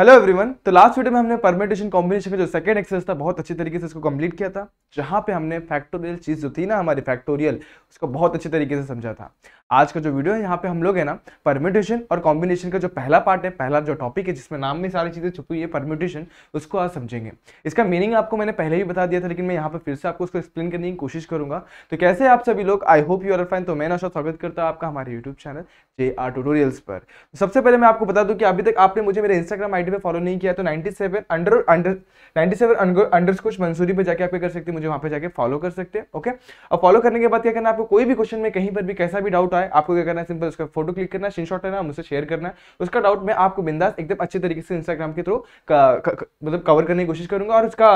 Hello everyone तो last video में हमने परमिटेशन कॉम्बिनेशन का जो सेकंड एक्सरसाइज था बहुत अच्छी तरीके से इसको कंप्लीट किया था जहाँ पे हमने फैक्टोरियल चीज़ जो थी ना हमारी फैक्टोरियल उसको बहुत अच्छे तरीके से समझा था आज का जो वीडियो है यहाँ पे हम लोग है ना परमिटेशन और कॉम्बिनेशन का जो पहला पार्ट है पहला जो टॉपिक है जिसमें नाम में सारी चीज़ें छुपी है परमिटेशन उसको आज समझेंगे इसका मीनिंग आपको मैंने पहले ही बता दिया था लेकिन मैं यहाँ पर फिर से आपको उसको एक्सप्लेन करने की कोशिश करूँगा तो कैसे आप सभी लोग आई होप यू आर तो मैं नशा स्वागत करता हूँ आपका हमारे YouTube channel J R tutorials पर सबसे पहले मैं आपको बता दूँ कि अभी तक आपने मुझे मेरे इंस्टाग्राम आई आईडी पे फॉलो नहीं किया तो ninety seven under under ninety seven under कुछ मंसूरी पे जाके आप कर सकते हैं मुझे वहां पे जाके फॉलो कर सकते हैं ओके और फॉलो करने के बाद क्या करना आपको कोई भी क्वेश्चन में कहीं पर भी कैसा भी डाउट आए आपको क्या करना है सिंपल उसका फोटो क्लिक करना स्क्रीन शॉट लेना मुझसे शेयर करना उसका डाउट मैं आपको बिंदास एकदम अच्छे तरीके से इंस्टाग्राम के थ्रू मतलब कवर करने की कोशिश करूंगा और उसका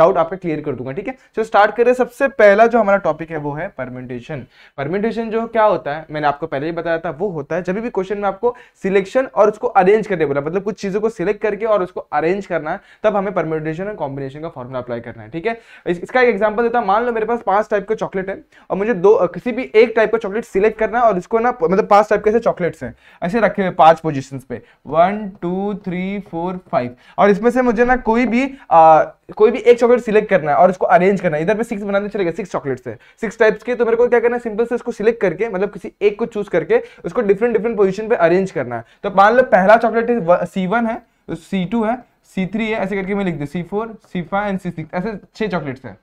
डाउट आपका क्लियर कर दूंगा ठीक है सो स्टार्ट करें सबसे पहला जो हमारा टॉपिक है वो है परमेंटेशन परमेंटेशन जो क्या होता है मैंने आपको पहले ही बताया था वो होता है जब भी क्वेश्चन में आपको सिलेक्शन और उसको अरेंज करने बोला मतलब कुछ चीजों को सिलेक्ट क्लिक करके और उसको अरेंज करना है तब हमें परम्यूटेशन और कॉम्बिनेशन का फॉर्मूला अप्लाई करना है ठीक है इसका एक एग्जाम्पल देता हूँ मान लो मेरे पास पांच टाइप का चॉकलेट है और मुझे दो किसी भी एक टाइप का चॉकलेट सिलेक्ट करना है और इसको ना मतलब पांच टाइप के चॉकलेट्स हैं ऐसे रखे हुए पांच पोजिशन पे one two three four five और इसमें से मुझे ना कोई भी आ, कोई भी एक चॉकलेट सिलेक्ट करना है और इसको अरेंज करना है इधर पे सिक्स बनाने चलेगा सिक्स चॉकलेट्स है सिक्स टाइप्स के तो मेरे को क्या करना है सिंपल से इसको सिलेक्ट करके मतलब किसी एक को चूज करके उसको डिफरेंट डिफरेंट पोजीशन पे अरेंज करना है तो मान लो पहला चॉकलेट सी वन है सी टू है सी थ्री है ऐसे करके मैं लिख दिया C four C five and C six ऐसे छह चॉकलेट्स हैं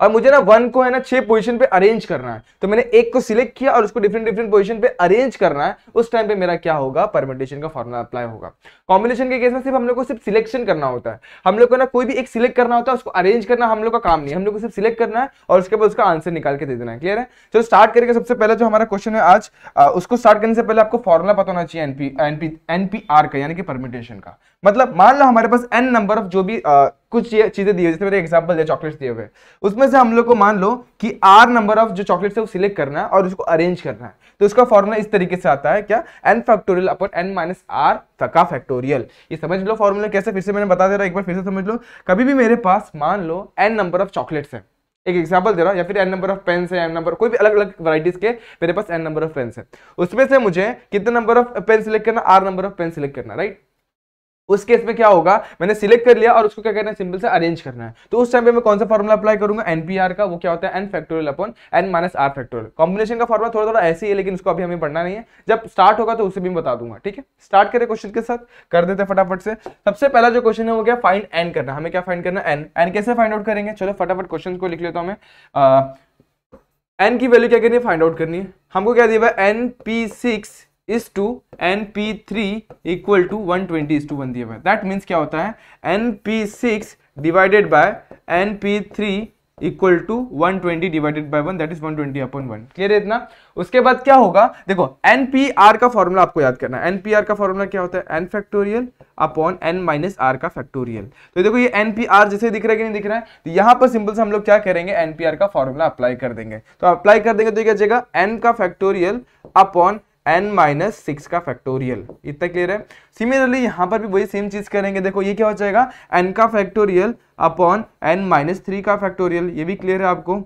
और मुझे ना वन को है ना छह पोजीशन पे अरेंज करना है तो मैंने एक को सिलेक्ट किया और उसको डिफरेंट डिफरेंट पोजीशन पे अरेंज करना है उस टाइम पे मेरा क्या होगा परमिटेशन का फॉर्मूला अप्लाई होगा कॉम्बिनेशन के केस में सिर्फ हम लोग को सिर्फ सिलेक्शन करना होता है हम लोग को ना कोई भी एक सिलेक्ट करना होता है उसको अरेंज करना हम लोग का काम नहीं हम लोग को सिर्फ सिलेक्ट करना है और उसके बाद उसका आंसर निकाल के दे देना है क्लियर है चलो स्टार्ट करके सबसे पहले जो हमारा क्वेश्चन है आज उसको स्टार्ट करने से पहले आपको फॉर्मुला पता होना चाहिए एनपी एनपी एनपीआर का यानी कि परमिटेशन का मतलब मान लो हमारे पास एन नंबर ऑफ जो भी कुछ ये चीज़ें दी हुई जैसे मेरे एग्जाम्पल दिया चॉकलेट्स दिए हुए उसमें से हम लोग को मान लो कि आर नंबर ऑफ जो चॉकलेट्स है वो सिलेक्ट करना है और उसको अरेंज करना है तो उसका फॉर्मूला इस तरीके से आता है क्या एन फैक्टोरियल अपन एन माइनस आर थका फैक्टोरियल ये समझ लो फॉर्मूला कैसे फिर से मैंने बता दे रहा एक बार फिर से समझ लो कभी भी मेरे पास मान लो एन नंबर ऑफ चॉकलेट्स है एक एग्जाम्पल दे रहा हूँ या फिर एन नंबर ऑफ पेन्स है एन नंबर कोई भी अलग अलग वराइटीज के मेरे पास एन नंबर ऑफ पेन्स है उसमें से मुझे कितने नंबर ऑफ पेन सिलेक्ट करना R number of pen select करना राइट उस केस में क्या होगा मैंने सिलेक्ट कर लिया और उसको क्या करना है सिंपल से अरेंज करना है तो उस टाइम पे मैं कौन सा फॉर्मुला अप्लाई करूंगा एनपीआर का वो क्या होता है एन फैक्टोरियल अपन N minus R factorial combination का फॉर्मुला थोड़ा थोड़ा ऐसे ही है लेकिन उसको अभी हमें पढ़ना नहीं है जब स्टार्ट होगा तो उसे भी बता दूंगा ठीक है स्टार्ट करें क्वेश्चन के साथ कर देते फटाफट से सबसे पहला जो क्वेश्चन है वो क्या फाइंड एन करना हमें क्या फाइंड करना एन एन कैसे फाइंड आउट करेंगे चलो फटाफट क्वेश्चन को लिख लेता हूँ मैं एन की वैल्यू क्या करनी है फाइंड आउट करनी है हमको क्या दिया N P six is to N P three equal to one twenty is to one दिया हुआ है दैट मीन्स क्या होता है N P six divided by N P three equal to one twenty divided by one that is one twenty upon one clear है इतना उसके बाद क्या होगा देखो एन पी आर का फॉर्मूला आपको याद करना है एन पी आर का फॉर्मूला क्या होता है N factorial upon N minus are का फैक्टोरियल तो देखो ये एन पी आर जैसे दिख रहा है कि नहीं दिख रहा है तो यहाँ पर सिंपल से हम लोग क्या करेंगे एन पी आर का फॉर्मूला अप्लाई कर देंगे तो अप्लाई कर देंगे तो क्या जाएगा एन का factorial upon N minus six का फैक्टोरियल इतना क्लियर है सिमिलरली यहां पर भी वही सेम चीज़ करेंगे देखो ये क्या हो जाएगा एन का factorial upon N minus three का फैक्टोरियल ये भी क्लियर है आपको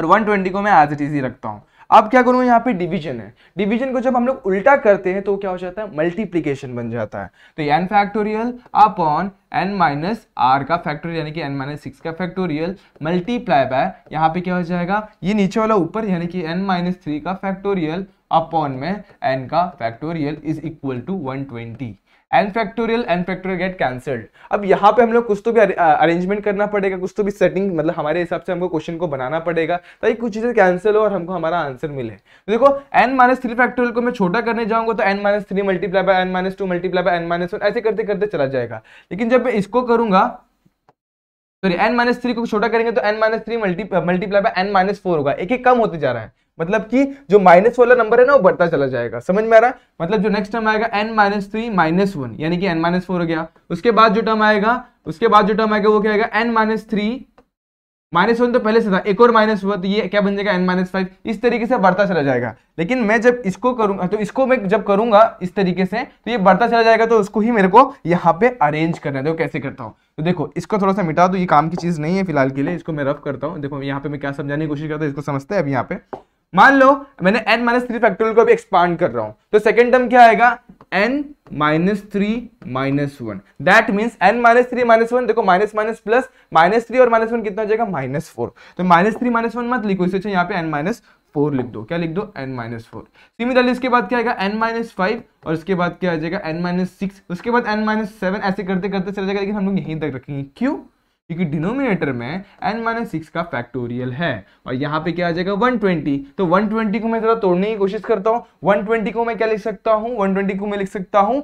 और 120 को मैं एज इट इजी रखता हूँ अब क्या करूँ यहाँ पे डिवीजन है डिवीजन को जब हम लोग उल्टा करते हैं तो क्या हो जाता है मल्टीप्लीकेशन बन जाता है तो n factorial upon N minus are का फैक्टोरियल यानी कि एन माइनस सिक्स का फैक्टोरियल मल्टीप्लाई बाय यहाँ पे क्या हो जाएगा ये नीचे वाला ऊपर यानी कि एन माइनस थ्री का फैक्टोरियल अपॉन में एन का factorial is equal to one twenty n factorial n factorial get cancelled अब यहाँ पे हम लोग कुछ तो भी अरेंजमेंट करना पड़ेगा कुछ तो भी सेटिंग मतलब हमारे हिसाब से हमको क्वेश्चन को बनाना पड़ेगा ताकि कुछ चीज़ें कैंसिल हो और हमको हमारा आंसर मिले तो देखो एन माइनस थ्री फैक्टोरियल को मैं छोटा करने जाऊंगा तो N minus three multiply by n minus two multiply by n minus one ऐसे करते करते चला जाएगा लेकिन जब मैं इसको करूंगा सॉरी एन माइनस थ्री को छोटा करेंगे तो N minus three multiply by n minus four होगा एक एक कम होते जा रहा है मतलब कि जो माइनस वाला नंबर है ना वो बढ़ता चला जाएगा समझ में आ रहा है मतलब जो नेक्स्ट टर्म आएगा N minus three minus one यानी कि एन माइनस फोर हो गया उसके बाद जो टर्म आएगा उसके बाद जो टर्म आएगा वो क्या n minus three minus one तो पहले से था एक और माइनस हुआ तो ये क्या बन जाएगा एन माइनस फाइव इस तरीके से बढ़ता चला जाएगा लेकिन मैं जब इसको करूंगा तो इसको मैं जब करूंगा इस तरीके से तो ये बढ़ता चला जाएगा तो उसको ही मेरे को यहाँ पे अरेंज करना है देखो कैसे करता हूँ तो देखो इसको थोड़ा सा मिटा दो ये काम की चीज़ नहीं है फिलहाल के लिए इसको मैं रफ करता हूँ देखो यहाँ पे मैं क्या समझाने की कोशिश करता हूँ इसको समझते हैं अब यहाँ पे मान लो मैंने एन माइनस थ्री फैक्टोरियल को भी एक्सपांड कर रहा हूं तो सेकेंड टर्म क्या आएगा N minus three minus one that means n minus three minus one देखो minus minus plus minus three और माइनस वन कितना हो जाएगा माइनस फोर तो माइनस थ्री माइनस वन मत लिखो इससे यहाँ पे एन माइनस फोर लिख दो क्या लिख दो एन माइनस फोर सिमिलरली इसके बाद क्या आएगा एन माइनस फाइव और इसके बाद क्या आ जाएगा एन माइनस सिक्स उसके बाद एन माइनस सेवन ऐसे करते करते चला जाएगा लेकिन हम लोग यहीं तक रखेंगे क्यों क्योंकि डिनोमिनेटर में एन माइनस सिक्स का फैक्टोरियल है और यहाँ पे क्या आ जाएगा वन ट्वेंटी तो वन ट्वेंटी को मैं जरा तोड़ने की कोशिश करता हूँ वन ट्वेंटी को मैं क्या लिख सकता हूँ वन ट्वेंटी को मैं लिख सकता हूँ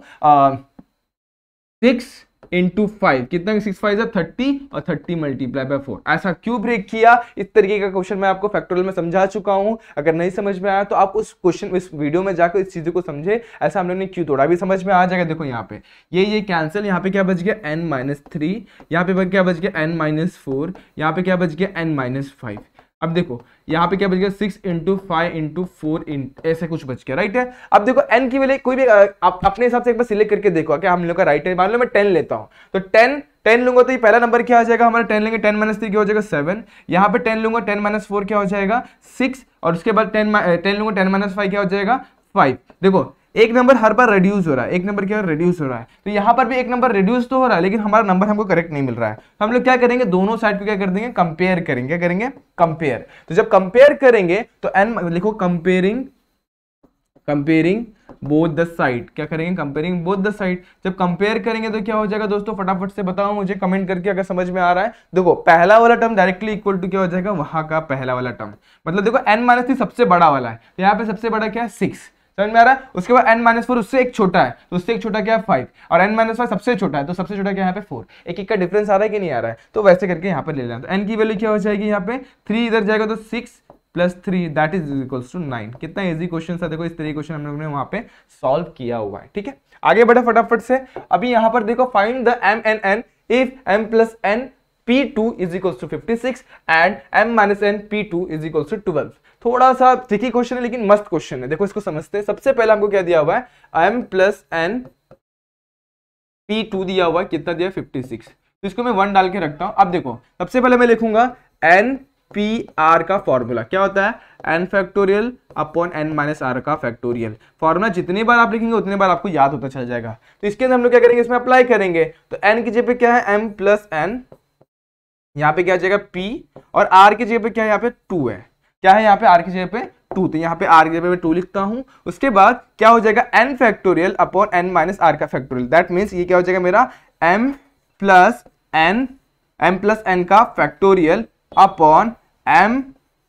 सिक्स इंटू फाइव कितना सिक्स फाइव थर्टी और थर्टी मल्टीप्लाई बाय फोर ऐसा क्यों ब्रेक किया इस तरीके का क्वेश्चन मैं आपको फैक्टोरियल में समझा चुका हूं अगर नहीं समझ में आया तो आप उस क्वेश्चन इस वीडियो में जाकर इस चीजों को समझे ऐसा हम लोग ने क्यों तोड़ा भी समझ में आ जाएगा देखो यहाँ पे ये ये कैंसिल यहाँ पे क्या बच गया एन माइनस थ्री यहाँ पे क्या बच गया एन माइनस फोर यहाँ पे क्या बच गया एन माइनस फाइव अब देखो यहाँ पे क्या बच गया six into five into four ऐसे कुछ बच गया राइट है अब देखो एन की वैल्यू कोई भी आप अपने हिसाब से एक बार सिलेक्ट करके देखो क्या हम लोग का राइट है मान लो मैं टेन लेता हूँ तो टेन टेन लूंगा तो ये पहला नंबर क्या हो जाएगा हमारा टेन लेंगे टेन माइनस थ्री क्या हो जाएगा सेवन यहाँ पे टेन लूंगा टेन माइनस फोर क्या हो जाएगा सिक्स और उसके बाद टेन टेन लूंगा टेन माइनस फाइव क्या हो जाएगा फाइव देखो एक नंबर हर बार रिड्यूस हो रहा है एक नंबर क्या रिड्यूस हो रहा है तो यहाँ पर भी एक नंबर रिड्यूस तो हो रहा है लेकिन हमारा नंबर हमको करेक्ट नहीं मिल रहा है तो हम लोग क्या करेंगे दोनों साइड को क्या कर देंगे कंपेयर करेंगे क्या करेंगे कंपेयर तो जब कंपेयर करेंगे तो एन लिखो comparing comparing both the side क्या करेंगे कंपेयरिंग बोथ द साइड जब कंपेयर करेंगे तो क्या हो जाएगा दोस्तों फटाफट से बताओ मुझे कमेंट करके अगर समझ में आ रहा है देखो पहला वाला टर्म डायरेक्टली इक्वल टू क्या हो जाएगा वहां का पहला वाला टर्म मतलब देखो एन माइनस थ्री सबसे बड़ा वाला है तो यहाँ पे सबसे बड़ा क्या है सिक्स समझ में आ रहा है उसके बाद एन माइनस फोर उससे एक छोटा है तो उससे एक छोटा क्या है फाइव और एन माइनस फाइव सबसे छोटा है तो सबसे छोटा क्या यहाँ पे फोर एक एक का डिफरेंस आ रहा है कि नहीं आ रहा है तो वैसे करके यहाँ पर ले जाए तो एन की वैल्यू क्या हो जाएगी यहाँ पे थ्री इधर जाएगा तो six plus three that is equals to nine कितना इजी क्वेश्चन था देखो इस तरह क्वेश्चन हम लोगों ने वहाँ पे सॉल्व किया हुआ है ठीक है आगे बढ़ा फटाफट से अभी यहाँ पर देखो find the m n n if m plus n P two is equals to fifty six and m minus n P two is equals to twelve थोड़ा सा ट्रिकी क्वेश्चन है लेकिन मस्त क्वेश्चन है देखो इसको समझते हैं सबसे पहले हमको क्या दिया हुआ है m plus n P two दिया हुआ है कितना दिया फिफ्टी सिक्स तो इसको मैं वन डाल के रखता हूं अब देखो सबसे पहले मैं लिखूंगा एन पी आर का फॉर्मूला क्या होता है N factorial upon N minus are का फैक्टोरियल फॉर्मूला जितनी बार आप लिखेंगे उतनी बार आपको याद होता चल जाएगा तो इसके अंदर हम लोग क्या करेंगे इसमें अप्लाई करेंगे तो एन की जगह पे क्या है एम प्लस एन यहाँ पे क्या आ जाएगा पी और आर की जगह पे क्या है यहाँ पे टू है क्या है यहाँ पे आर की जगह पे टू तो यहाँ पे आर की जगह पे टू लिखता हूँ उसके बाद क्या हो जाएगा n factorial upon N minus are का फैक्टोरियल दैट मीन्स ये क्या हो जाएगा मेरा m plus n m plus n का factorial upon m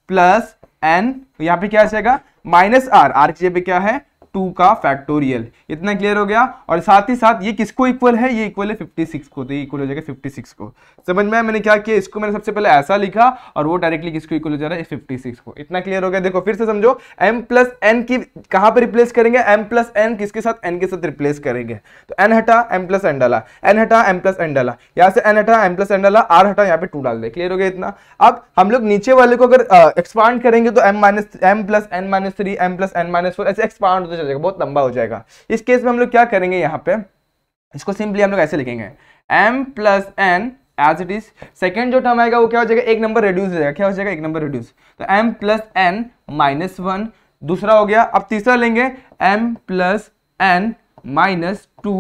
plus n यहाँ पे क्या आ जाएगा माइनस आर आर की जगह पे क्या है टू का फैक्टोरियल इतना क्लियर हो गया और साथ ही साथ ये किसको इक्वल है ये इक्वल है 56 को तो ये इक्वल हो जाएगा 56 को समझ में मैंने क्या किया इसको मैंने सबसे पहले ऐसा लिखा और वो डायरेक्टली किसको इक्वल हो जा रहा है फिफ्टी सिक्स को इतना क्लियर हो गया देखो फिर से समझो एम प्लस एन की कहां पर रिप्लेस करेंगे एम प्लस एन किसके साथ एन के साथ रिप्लेस करेंगे तो एन हटा एम प्लस एन डाला एन हटा एम प्लस एन डाला यहाँ से एन हटा एम प्लस एन डाला आर हटा यहाँ पे टू डाल दे क्लियर हो गया इतना अब हम लोग नीचे वाले को अगर एक्सपांड करेंगे तो m minus m plus n minus three m plus n minus four ऐसे एक्सपांड होते चल जाएगा बहुत लंबा हो जाएगा इस केस में हम लोग क्या करेंगे यहाँ पे इसको सिंपली हम लोग ऐसे लिखेंगे m plus n as it is second जो टर्म आएगा वो क्या हो जाएगा एक नंबर रिड्यूस हो जाएगा क्या हो जाएगा एक नंबर रिड्यूस तो m plus n minus one दूसरा हो गया अब तीसरा लेंगे m plus n minus two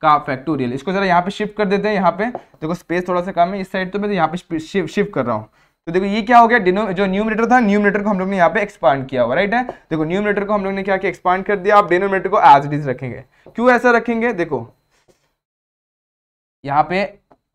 का फैक्टोरियल इसको जरा यहाँ पे शिफ्ट कर देते हैं यहाँ पे देखो स्पेस थोड़ा सा कम है इस साइड तो मैं तो यहाँ पे शिफ्ट कर रहा हूँ तो देखो ये क्या हो गया डिनो जो न्यूमिनेटर था न्यूमिनेटर को हम लोग ने यहाँ पे एक्सपांड किया हुआ राइट है देखो न्यूमिनेटर को हम लोग ने क्या एक्सपांड कर दिया आप डिनोमिनेटर को एज इट इज रखेंगे क्यों ऐसा रखेंगे देखो यहाँ पे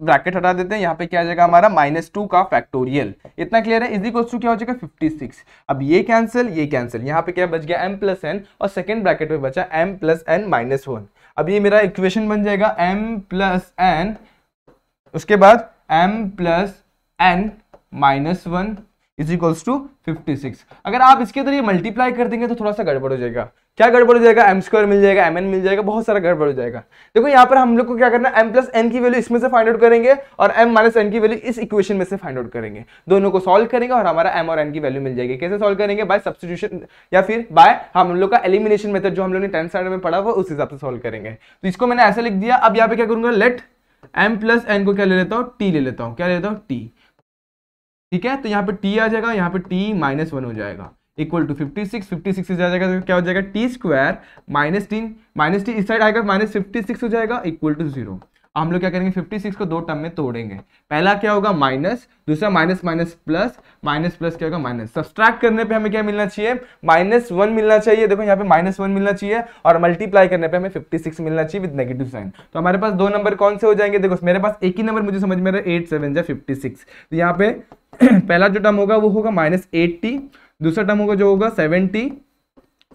ब्रैकेट हटा देते हैं यहाँ पे क्या आ जाएगा हमारा माइनस टू का फैक्टोरियल इतना क्लियर है इज क्वेश्चन क्या हो जाएगा 56 अब ये कैंसिल ये कैंसिल यहाँ पे क्या बच गया m प्लस एन और सेकंड ब्रैकेट में बचा m plus n minus one अब ये मेरा इक्वेशन बन जाएगा m प्लस एन उसके बाद m plus n minus one is equals to fifty six अगर आप इसके अंदर ये मल्टीप्लाई कर देंगे तो थोड़ा सा गड़बड़ हो जाएगा क्या गड़बड़ हो जाएगा एम स्क्वायर मिल जाएगा एम एन मिल जाएगा बहुत सारा गड़बड़ हो जाएगा देखो यहाँ पर हम लोग को क्या करना है एम प्लस एन की वैल्यू इसमें से फाइंड आउट करेंगे और एम माइनस एन की वैल्यू इस इक्वेशन में से फाइंड आउट करेंगे दोनों को सॉल्व करेंगे और हमारा एम और एन की वैल्यू मिल जाएगी कैसे सॉल्व करेंगे बाय सब्सटीट्यूशन या फिर बाय हम लोग का एलिमिनेशन मेथड जो हम लोग ने टेंथ स्टैंडर्ड में पढ़ा वो उस हिसाब से सॉल्व करेंगे तो इसको मैंने ऐसे लिख दिया अब यहाँ पे क्या करूंगा लेट एम प्लस एन को क्या ले लेता हूँ टी ले लेता हूँ क्या ले लेता हूँ टी ठीक है तो यहाँ पे टी आ जाएगा यहाँ पे टी माइनस वन हो जाएगा equal to fifty six fifty six आ जाएगा तो क्या हो जाएगा t square minus teen minus t इस साइड आएगा माइनस फिफ्टी सिक्स हो जाएगा इक्वल टू जीरो हम लोग क्या करेंगे फिफ्टी सिक्स को दो टर्म में तोड़ेंगे पहला क्या होगा माइनस दूसरा minus minus plus minus plus क्या होगा माइनस सब्सट्रैक्ट करने पे हमें क्या मिलना चाहिए माइनस वन मिलना चाहिए देखो यहाँ पे माइनस वन मिलना चाहिए और मल्टीप्लाई करने पे हमें फिफ्टी सिक्स मिलना चाहिए विद नेगेटिव साइन तो हमारे पास दो नंबर कौन से हो जाएंगे देखो मेरे पास एक ही नंबर मुझे समझ में आ रहा है एट सेवन या फिफ्टी सिक्स तो यहाँ पे पहला जो टर्म होगा वो होगा माइनस एट्टी दूसरा टर्म होगा जो होगा सेवेंटी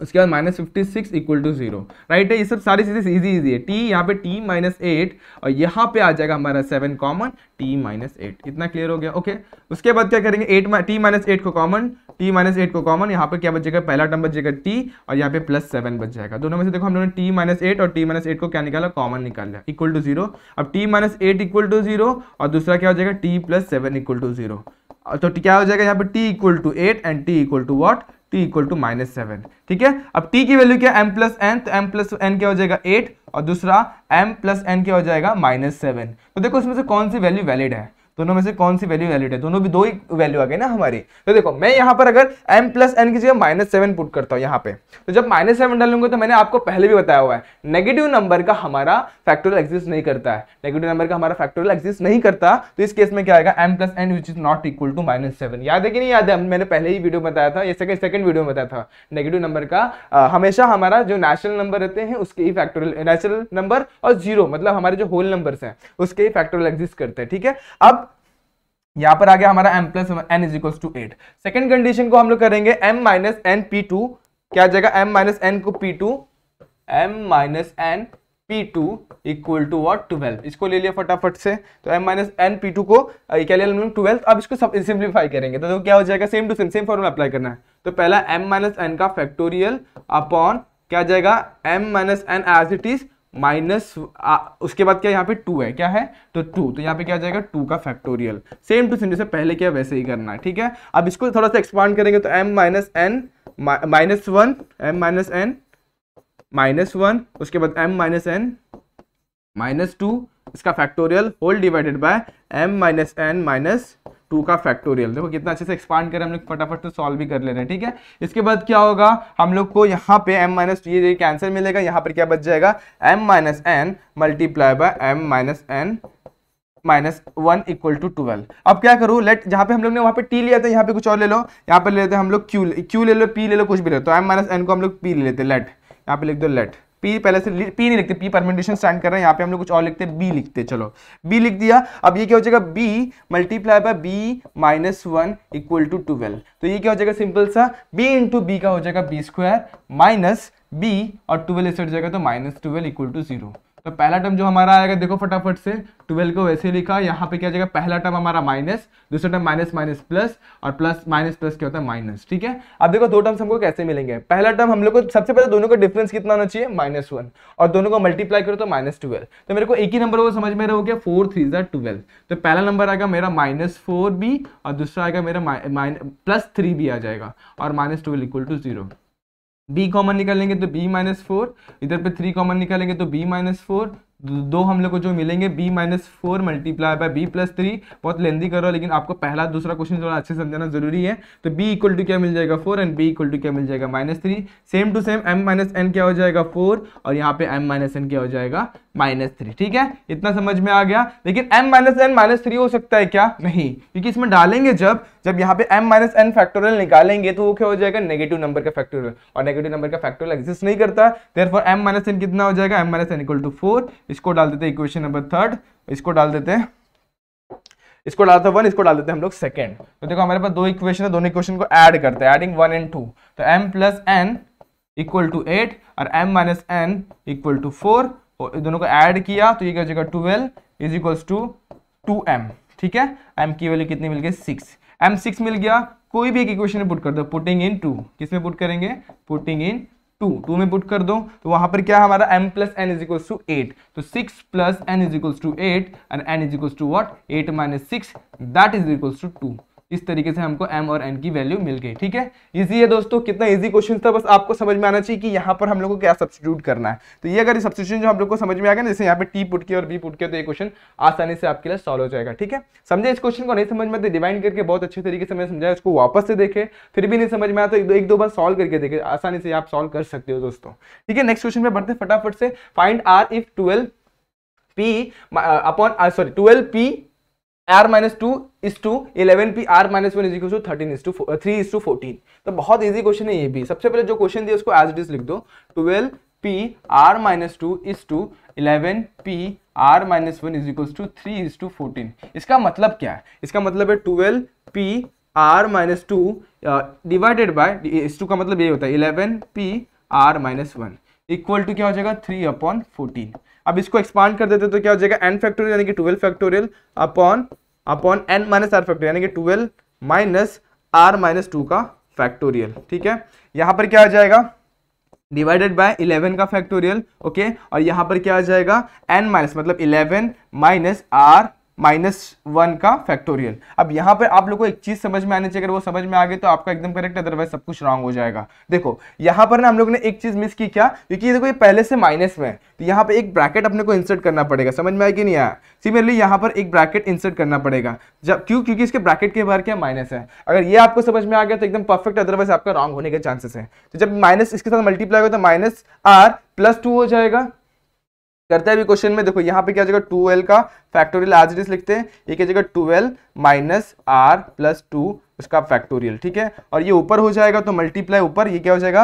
उसके बाद minus fifty six equal to zero right है ये सब सारी चीज़ें इजी इजी है टी यहाँ पे टी माइनस एट और यहाँ पे आ जाएगा हमारा seven common t minus eight इतना क्लियर हो गया ओके उसके बाद क्या करेंगे एट टी माइनस एट को कॉमन टी माइनस एट को कॉमन यहाँ पे क्या बचेगा पहला टर्म बचेगा टी और यहाँ पे प्लस सेवन बच जाएगा दोनों में से देखो हम लोगों ने टी माइनस एट और टी माइनस एट को क्या निकाला कॉमन निकाल लिया इक्वल टू जीरो अब t minus eight equal to zero और दूसरा क्या हो जाएगा t plus seven equal to zero तो क्या हो जाएगा यहाँ पे t equal to eight and t equal to what t equal to minus seven ठीक है अब टी की वैल्यू क्या एम प्लस एन तो एम प्लस एन क्या हो जाएगा एट और दूसरा एम प्लस एन क्या हो जाएगा माइनस सेवन तो देखो इसमें से कौन सी वैल्यू वैलिड है दोनों में से कौन सी वैल्यू वैलिड है दोनों भी दो ही वैल्यू आ गए ना हमारी तो देखो मैं यहाँ पर अगर एम प्लस एन की जगह माइनस सेवन पुट करता हूँ यहाँ पे तो जब माइनस सेवन डालूंगा तो मैंने आपको पहले भी बताया हुआ है नेगेटिव नंबर का हमारा फैक्टोरियल एक्जिस्ट नहीं करता है नेगेटिव नंबर का हमारा फैक्टोरियल एक्जिस्ट नहीं करता तो इस केस में क्या आएगा m plus n which is not equal to minus seven याद है कि नहीं याद है मैंने पहले ही वीडियो बताया था ये सेकंड सेकंड वीडियो में बताया था नेगेटिव नंबर का आ, हमेशा हमारा जो नेचुरल नंबर रहते हैं उसके ही फैक्टोरियल नेचुरल नंबर और जीरो मतलब हमारे जो होल नंबर्स हैं उसके ही फैक्टोरियल एग्जिस्ट करते हैं ठीक है अब यहां पर आ गया हमारा m plus n is equal to eight second condition को हम लोग करेंगे m minus n P two क्या जाएगा एम माइनस एन को P two m minus n P two equal to what twelve इसको ले लिया फटाफट से तो m minus n P two को क्या लिया ट्वेल्व अब इसको सब सिंप्लीफाई करेंगे तो, तो क्या हो जाएगा same to same same form apply करना है तो पहला एम माइनस एन का फैक्टोरियल अपॉन क्या जाएगा m minus n as it is minus उसके बाद क्या यहाँ पे टू है क्या है तो टू तो यहाँ पे क्या जाएगा टू का फैक्टोरियल सेम टू सेम जैसे पहले क्या वैसे ही करना है ठीक है अब इसको थोड़ा सा एक्सपांड करेंगे तो m minus n minus one m minus n minus one उसके बाद m minus n minus two इसका factorial whole divided by m minus n minus two का फैक्टोरियल देखो कितना अच्छे से एक्सपांड करें हम लोग फटाफट से सॉल्व भी कर ले रहे हैं ठीक है इसके बाद क्या होगा हम लोग को यहाँ पे एम माइनस ये कैंसर मिलेगा यहाँ पर क्या बच जाएगा m minus n multiply by m minus n minus one equal to twelve अब क्या करूँ लेट जहाँ पे हम लोग ने वहाँ पे टी लिया था यहाँ पे कुछ और ले लो यहाँ पे ले लेते हैं हम लोग क्यू क्यू ले लो पी ले लो कुछ भी ले लो तो एम माइनस एन को हम लोग पी ले लेते लेट यहाँ पे लिख दो लेट पी पहले से पी नहीं लिखते पी परमेंटेशन स्टैंड कर रहे हैं यहाँ पे हम लोग कुछ और लिखते हैं बी लिखते हैं चलो बी लिख दिया अब ये क्या हो जाएगा b multiply by b minus one equal to twelve तो ये क्या हो जाएगा सिंपल सा बी इंटू बी का हो जाएगा बी स्क्वायर माइनस बी और ट्वेल्व इस जाएगा तो minus twelve equal to zero तो पहला टर्म जो हमारा आएगा देखो फटाफट से ट्वेल्व को वैसे लिखा यहाँ पे क्या जाएगा पहला टर्म हमारा माइनस दूसरा टर्म माइनस माइनस प्लस और प्लस माइनस प्लस क्या होता है माइनस ठीक है अब देखो दो टर्म्स हमको कैसे मिलेंगे पहला टर्म हम लोग को सबसे पहले दोनों का डिफरेंस कितना होना चाहिए माइनस वन और दोनों को मल्टीप्लाई करो तो माइनस ट्वेल्व तो मेरे को एक ही नंबर वो समझ में रहो गया फोर थ्री जै ट्वेल्व तो पहला नंबर आएगा मेरा माइनस फोर बी और दूसरा आएगा मेरा प्लस थ्री बी आ जाएगा और minus twelve equal to zero b common निकालेंगे तो बी माइनस फोर इधर पे थ्री कॉमन निकालेंगे तो बी माइनस फोर दो हम लोग को जो मिलेंगे b minus four multiply by b plus three बहुत लेंदी कर रहा करो लेकिन आपको पहला दूसरा क्वेश्चन थोड़ा अच्छे समझाना जरूरी है तो बी इक्वल टू क्या मिल जाएगा four and b equal to क्या मिल जाएगा minus three same to same m minus n क्या हो जाएगा फोर और यहाँ पे एम माइनस एन क्या हो जाएगा माइनस थ्री ठीक है इतना समझ में आ गया लेकिन m minus n minus three हो सकता है क्या नहीं क्योंकि इसमें डालेंगे जब जब यहाँ पे m माइनस एन फैक्टोरियल निकालेंगे तो वो क्या हो जाएगा नेगेटिव नंबर का फैक्टोरियल और नेगेटिव नंबर का फैक्टोरियल एक्जिस्ट नहीं करता therefore m minus n कितना हो जाएगा m minus n equal to four इसको डाल देते हैं इक्वेशन नंबर थर्ड इसको डाल देते हैं इसको डालते हैं वन इसको डाल देते हैं हम लोग सेकेंड तो देखो हमारे पास दो इक्वेशन है दोनों इक्वेशन को ऐड करते हैं एडिंग वन एंड टू तो m plus n equal to eight और m minus n equal to four और दोनों को ऐड किया तो ये क्या हो जाएगा twelve is equals to two m ठीक है एम की वैल्यू कितनी मिल गई सिक्स एम सिक्स मिल गया कोई भी एक इक्वेशन में पुट कर दो पुटिंग इन टू किस में पुट करेंगे पुटिंग इन टू टू में पुट कर दो तो वहां पर क्या हमारा m plus n is equals to eight तो six plus n is equals to eight and n is equals to what eight minus six that is equals to two इस तरीके से हमको एम और एन की वैल्यू मिल गई ठीक है इजी है दोस्तों कितना इजी क्वेश्चन था बस आपको समझ में आना चाहिए कि यहाँ पर हम लोग को क्या सब्सिट्यूट करना है तो ये अगर सब्सिट्यूशन जो हम लोग को समझ में आ गया ना जैसे यहाँ पे टी पुट किया और बी पुट किया तो ये क्वेश्चन आसानी से आपके लिए सॉल्व हो जाएगा ठीक है समझे इस क्वेश्चन को नहीं समझ में आते डिवाइन करके बहुत अच्छे तरीके से मैंने समझाया इसको वापस से देखे फिर भी नहीं समझ में आता तो एक दो बार सॉल्व करके देखे आसानी से आप सॉल्व कर सकते हो दोस्तों ठीक है नेक्स्ट क्वेश्चन में बढ़ते फटाफट से find R if twelve P upon sorry twelve P R minus two is to eleven P R minus one is equal to thirteen is to three is to fourteen तो बहुत इजी क्वेश्चन है ये भी सबसे पहले जो क्वेश्चन दिया उसको एज इट इज लिख दो twelve P R minus two is to eleven P R minus one is equals to three is to fourteen इसका मतलब क्या है इसका मतलब है twelve P R minus two divided by is to का मतलब ये होता है eleven P R minus one equal to क्या हो जाएगा थ्री अपॉन फोर्टीन अब इसको एक्सपांड कर देते तो क्या हो जाएगा एन फैक्टोरियल यानी कि twelve factorial upon upon N minus R factorial यानी कि twelve minus R minus two का फैक्टोरियल ठीक है यहां पर क्या आ जाएगा डिवाइडेड बाय 11 का फैक्टोरियल ओके okay? और यहां पर क्या आ जाएगा n माइनस मतलब 11 माइनस आर माइनस वन का फैक्टोरियल अब यहाँ पर आप लोगों को एक चीज समझ में आनी चाहिए अगर वो समझ में आ गई तो आपका एकदम करेक्ट अदरवाइज सब कुछ रॉन्ग हो जाएगा देखो यहाँ पर ना हम लोग ने एक चीज मिस की क्या क्योंकि ये देखो ये पहले से माइनस में है तो यहाँ पर एक ब्रैकेट अपने को इंसर्ट करना पड़ेगा समझ में आया कि नहीं आया सिमिलरली यहाँ पर एक ब्रैकेट इंसर्ट करना पड़ेगा जब क्यों क्योंकि इसके ब्रैकेट के बाहर क्या माइनस है अगर ये आपको समझ में आ गया तो एकदम परफेक्ट अदरवाइज आपका रॉन्ग होने के चांसेस है तो जब माइनस इसके साथ मल्टीप्लाई होगा तो माइनस आर प्लस टू हो जाएगा करते हैं अभी क्वेश्चन में देखो यहाँ पे क्या जगह टू एल का फैक्टोरियल आज इट लिखते हैं ये क्या जगह twelve minus R plus two उसका फैक्टोरियल ठीक है और ये ऊपर हो जाएगा तो मल्टीप्लाई ऊपर ये क्या हो जाएगा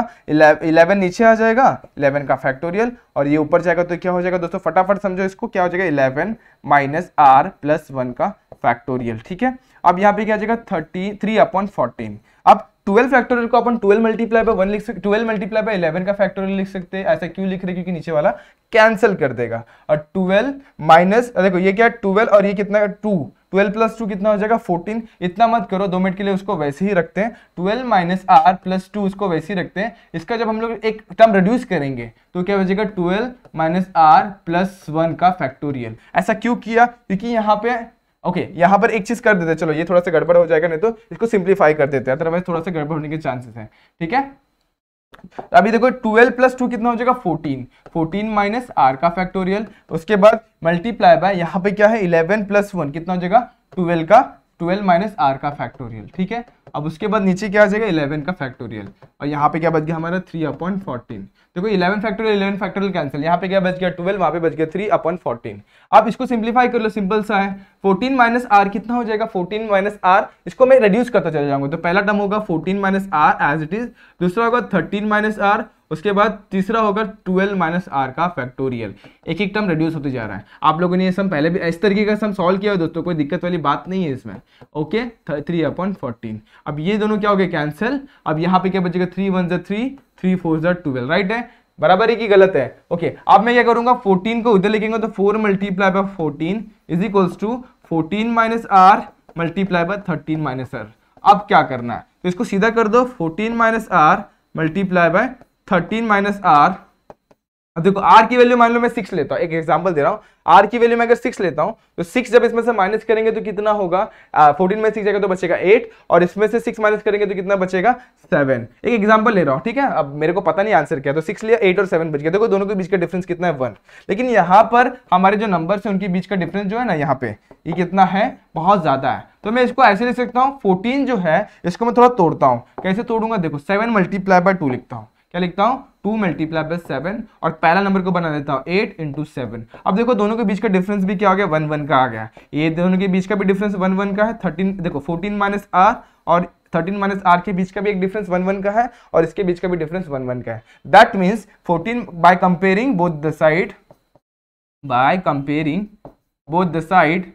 इलेवन नीचे आ जाएगा इलेवन का फैक्टोरियल और ये ऊपर जाएगा तो क्या हो जाएगा दोस्तों फटाफट समझो इसको क्या हो जाएगा eleven minus R plus one का फैक्टोरियल ठीक है अब यहाँ पे क्या आ जाएगा थर्टी थ्री अपॉन फोर्टीन अब ट्वेल्व फैक्टोरियल को अपन ट्वेल्व मल्टीप्लाई बाय वन लिख सकते ट्वेल्व मल्टीप्लाई बाय इलेवन का फैक्टोरियल लिख सकते हैं ऐसा क्यों लिख रहे क्योंकि नीचे वाला कैंसिल कर देगा और ट्वेल्व माइनस देखो ये क्या ट्वेल्व और ये कितना टू ट्वेल्व प्लस टू कितना हो जाएगा फोर्टीन इतना मत करो दो मिनट के लिए उसको वैसे ही रखते हैं twelve minus R plus two उसको वैसे ही रखते हैं इसका जब हम लोग एक टर्म रिड्यूस करेंगे तो क्या हो जाएगा twelve minus R plus one का फैक्टोरियल ऐसा क्यों किया क्योंकि यहाँ पे ओके okay, यहाँ पर एक चीज कर देते हैं चलो ये थोड़ा सा गड़बड़ हो जाएगा नहीं तो इसको सिंप्लीफाई कर देते हैं अदरवाइज थोड़ा सा गड़बड़ होने के चांसेस हैं ठीक है अभी देखो 12 प्लस टू कितना हो जाएगा 14 14 माइनस आर का फैक्टोरियल उसके बाद मल्टीप्लाई बाय यहाँ पे क्या है 11 प्लस वन कितना हो जाएगा 12 का 12 माइनस आर का फैक्टोरियल ठीक है अब उसके बाद नीचे क्या आ जाएगा 11 का फैक्टोरियल और यहाँ पे क्या बच गया हमारा 3 अपॉन फोर्टीन देखो 11 फैक्टोरियल 11 फैक्टोरियल कैंसिल यहाँ पे क्या बच गया 12 वहाँ पे बच गया 3 अपॉन फोर्टीन आप इसको सिंप्लीफाई कर लो सिंपल सा है फोर्टीन माइनस आर कितना हो जाएगा फोर्टीन माइनस आर इसको मैं रिड्यूस करता चला जाऊंगा तो पहला टर्म होगा fourteen minus R as it is दूसरा होगा थर्टीन माइनस आर उसके बाद तीसरा होगा ट्वेल्व माइनस आर का फैक्टोरियल एक एक टर्म रिड्यूस होते जा रहा है आप लोगों ने ये सम पहले भी इस तरीके का सम सॉल्व किया है दोस्तों कोई दिक्कत वाली बात नहीं है इसमें ओके थ्री अपॉइंट फोर्टीन अब ये दोनों क्या हो गए कैंसिल अब यहाँ पे क्या बचेगा थ्री वन जै थ्री थ्री फोर जै ट्वेल्व राइट है बराबर एक ही गलत है ओके अब मैं क्या करूंगा फोर्टीन को उधर लिखेंगे तो four multiply by fourteen is equals to fourteen minus R multiply by thirteen minus R अब क्या करना है तो इसको सीधा कर दो fourteen minus R multiply by thirteen minus R देखो आर की वैल्यू मान लो मैं सिक्स लेता हूँ एक एग्जांपल दे रहा हूँ आर की वैल्यू मैं अगर सिक्स लेता हूँ तो सिक्स जब इसमें से माइनस करेंगे तो कितना होगा फोर्टीन में सिक्स जाएगा तो बचेगा एट और इसमें से सिक्स माइनस करेंगे तो कितना बचेगा सेवन एक एग्जाम्पल ले रहा हूँ ठीक है अब मेरे को पता नहीं आंसर क्या तो सिक्स लिया एट और सेवन बच गया देखो दोनों के बीच का डिफरेंस कितना है वन लेकिन यहाँ पर हमारे जो नंबर है उनके बीच का डिफरेंस जो है ना यहाँ पे ये कितना है बहुत ज्यादा है तो मैं इसको ऐसे लिख सकता हूँ फोर्टीन जो है इसको मैं थोड़ा तोड़ता हूँ कैसे तोड़ूंगा देखो सेवन मल्टीप्लाई बाय टू लिखता हूँ क्या लिखता हूँ टू मल्टीप्लाई बाय सेवन और पहला नंबर को बना देता हूँ एट इंटू सेवन अब देखो दोनों के बीच का डिफरेंस भी क्या आ गया वन वन का आ गया ये दोनों के बीच का भी डिफरेंस वन वन का है थर्टीन देखो फोर्टीन माइनस आर और थर्टीन माइनस आर के बीच का भी एक डिफरेंस वन वन का है और इसके बीच का भी डिफरेंस वन वन का है that means fourteen by comparing both the side by comparing both the side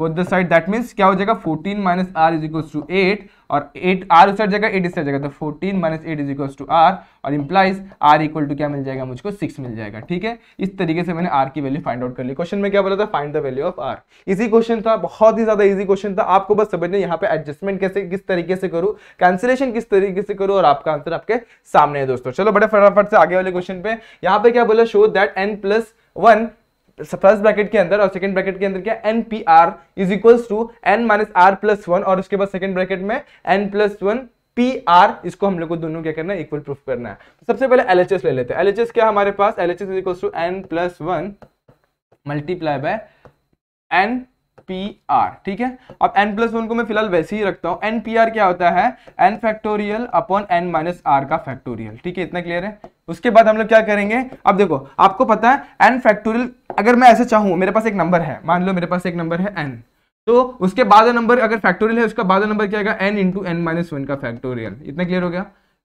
both the side that means क्या हो जाएगा 14 minus R is equal to eight और एट आर उस जाएगा एट इस जाएगा तो 14 minus eight is equal to R और इम्प्लाइज आर इक्वल टू क्या मिल जाएगा मुझको सिक्स मिल जाएगा ठीक है इस तरीके से मैंने आर की वैल्यू फाइंड आउट कर ली क्वेश्चन में क्या बोला था find the value of R easy question था बहुत ही ज्यादा इजी क्वेश्चन था आपको बस समझना यहाँ पे एडजस्टमेंट कैसे किस तरीके से करूँ कैंसिलेशन किस तरीके से करूँ और आपका आंसर आपके सामने है दोस्तों चलो बड़े फटाफट से आगे वाले क्वेश्चन पे यहाँ पे क्या बोला show that N plus one first bracket के अंदर और सेकंड ब्रैकेट के अंदर क्या N P R is equals to N minus R plus one और उसके बाद सेकंड ब्रैकेट में N plus one P R इसको हम लोग को दोनों क्या करना है इक्वल प्रूफ करना है तो सबसे पहले एल एच एस ले लेते हैं एल एच एस क्या हमारे पास L H S is equals to N plus one multiply by N P R ठीक है अब एन प्लस वन को मैं फिलहाल वैसे ही रखता हूं एन पी आर क्या होता है N factorial upon N minus are का फैक्टोरियल ठीक है इतना क्लियर है उसके बाद हम लोग क्या करेंगे अब देखो आपको पता है एन फैक्टोरियल अगर मैं ऐसे चाहूँ मेरे पास एक नंबर है मान लो मेरे पास एक नंबर है एन तो उसके बाद नंबर अगर फैक्टोरियल है उसका बाद नंबर क्या है N into N minus one का फैक्टोरियल इतना क्लियर हो गया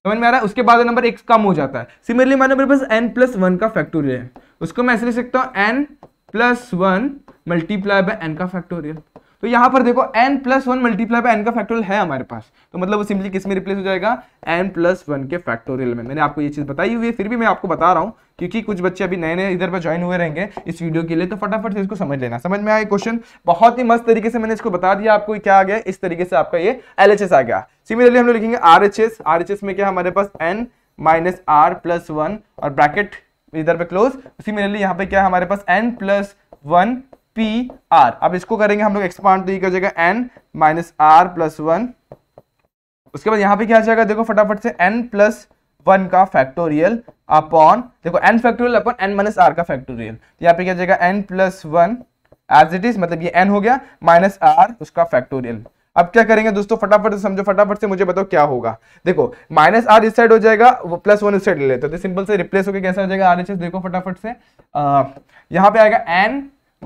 समझ में आ रहा है उसके बाद नंबर एक कम हो जाता है सिमिलरली मानो मेरे पास एन प्लस वन का फैक्टोरियल है उसको मैं ऐसे लिख सकता हूँ N plus one multiply by N का फैक्टोरियल तो यहां पर देखो N plus one multiply by N का फैक्टोरियल है हमारे पास तो मतलब वो सिंपली किसमें रिप्लेस हो जाएगा एन प्लस वन के फैक्टोरियल में मैंने आपको ये चीज़ बताई हुई है फिर भी मैं आपको बता रहा हूँ क्योंकि कुछ बच्चे अभी नए नए इधर पर ज्वाइन हुए रहेंगे इस वीडियो के लिए तो फटाफट से इसको समझ लेना समझ में आया क्वेश्चन बहुत ही मस्त तरीके से मैंने इसको बता दिया आपको क्या आ गया इस तरीके से आपका ये एल आ गया सिमिलरली हम लोग लिखेंगे आर एच एस में क्या हमारे पास N minus R plus one और ब्रैकेट इधर पे क्लोज सिमिलरली यहाँ पे क्या है हमारे पास N plus one P R अब इसको करेंगे हम लोग एक्सपांड तो ये क्या जाएगा N minus R plus one उसके बाद यहाँ पे क्या आ जाएगा देखो फटाफट से एन प्लस वन का फैक्टोरियल अपॉन देखो N factorial upon N minus are का फैक्टोरियल तो यहाँ पे क्या जाएगा N plus one as it is मतलब ये एन हो गया माइनस आर उसका फैक्टोरियल अब क्या करेंगे दोस्तों फटाफट से समझो फटाफट से मुझे बताओ क्या होगा देखो माइनस आर इस साइड हो जाएगा वो प्लस वन इस साइड ले लेते तो सिंपल से रिप्लेस होकर कैसा हो जाएगा आर एच एस देखो फटाफट से आ, यहाँ पे आएगा N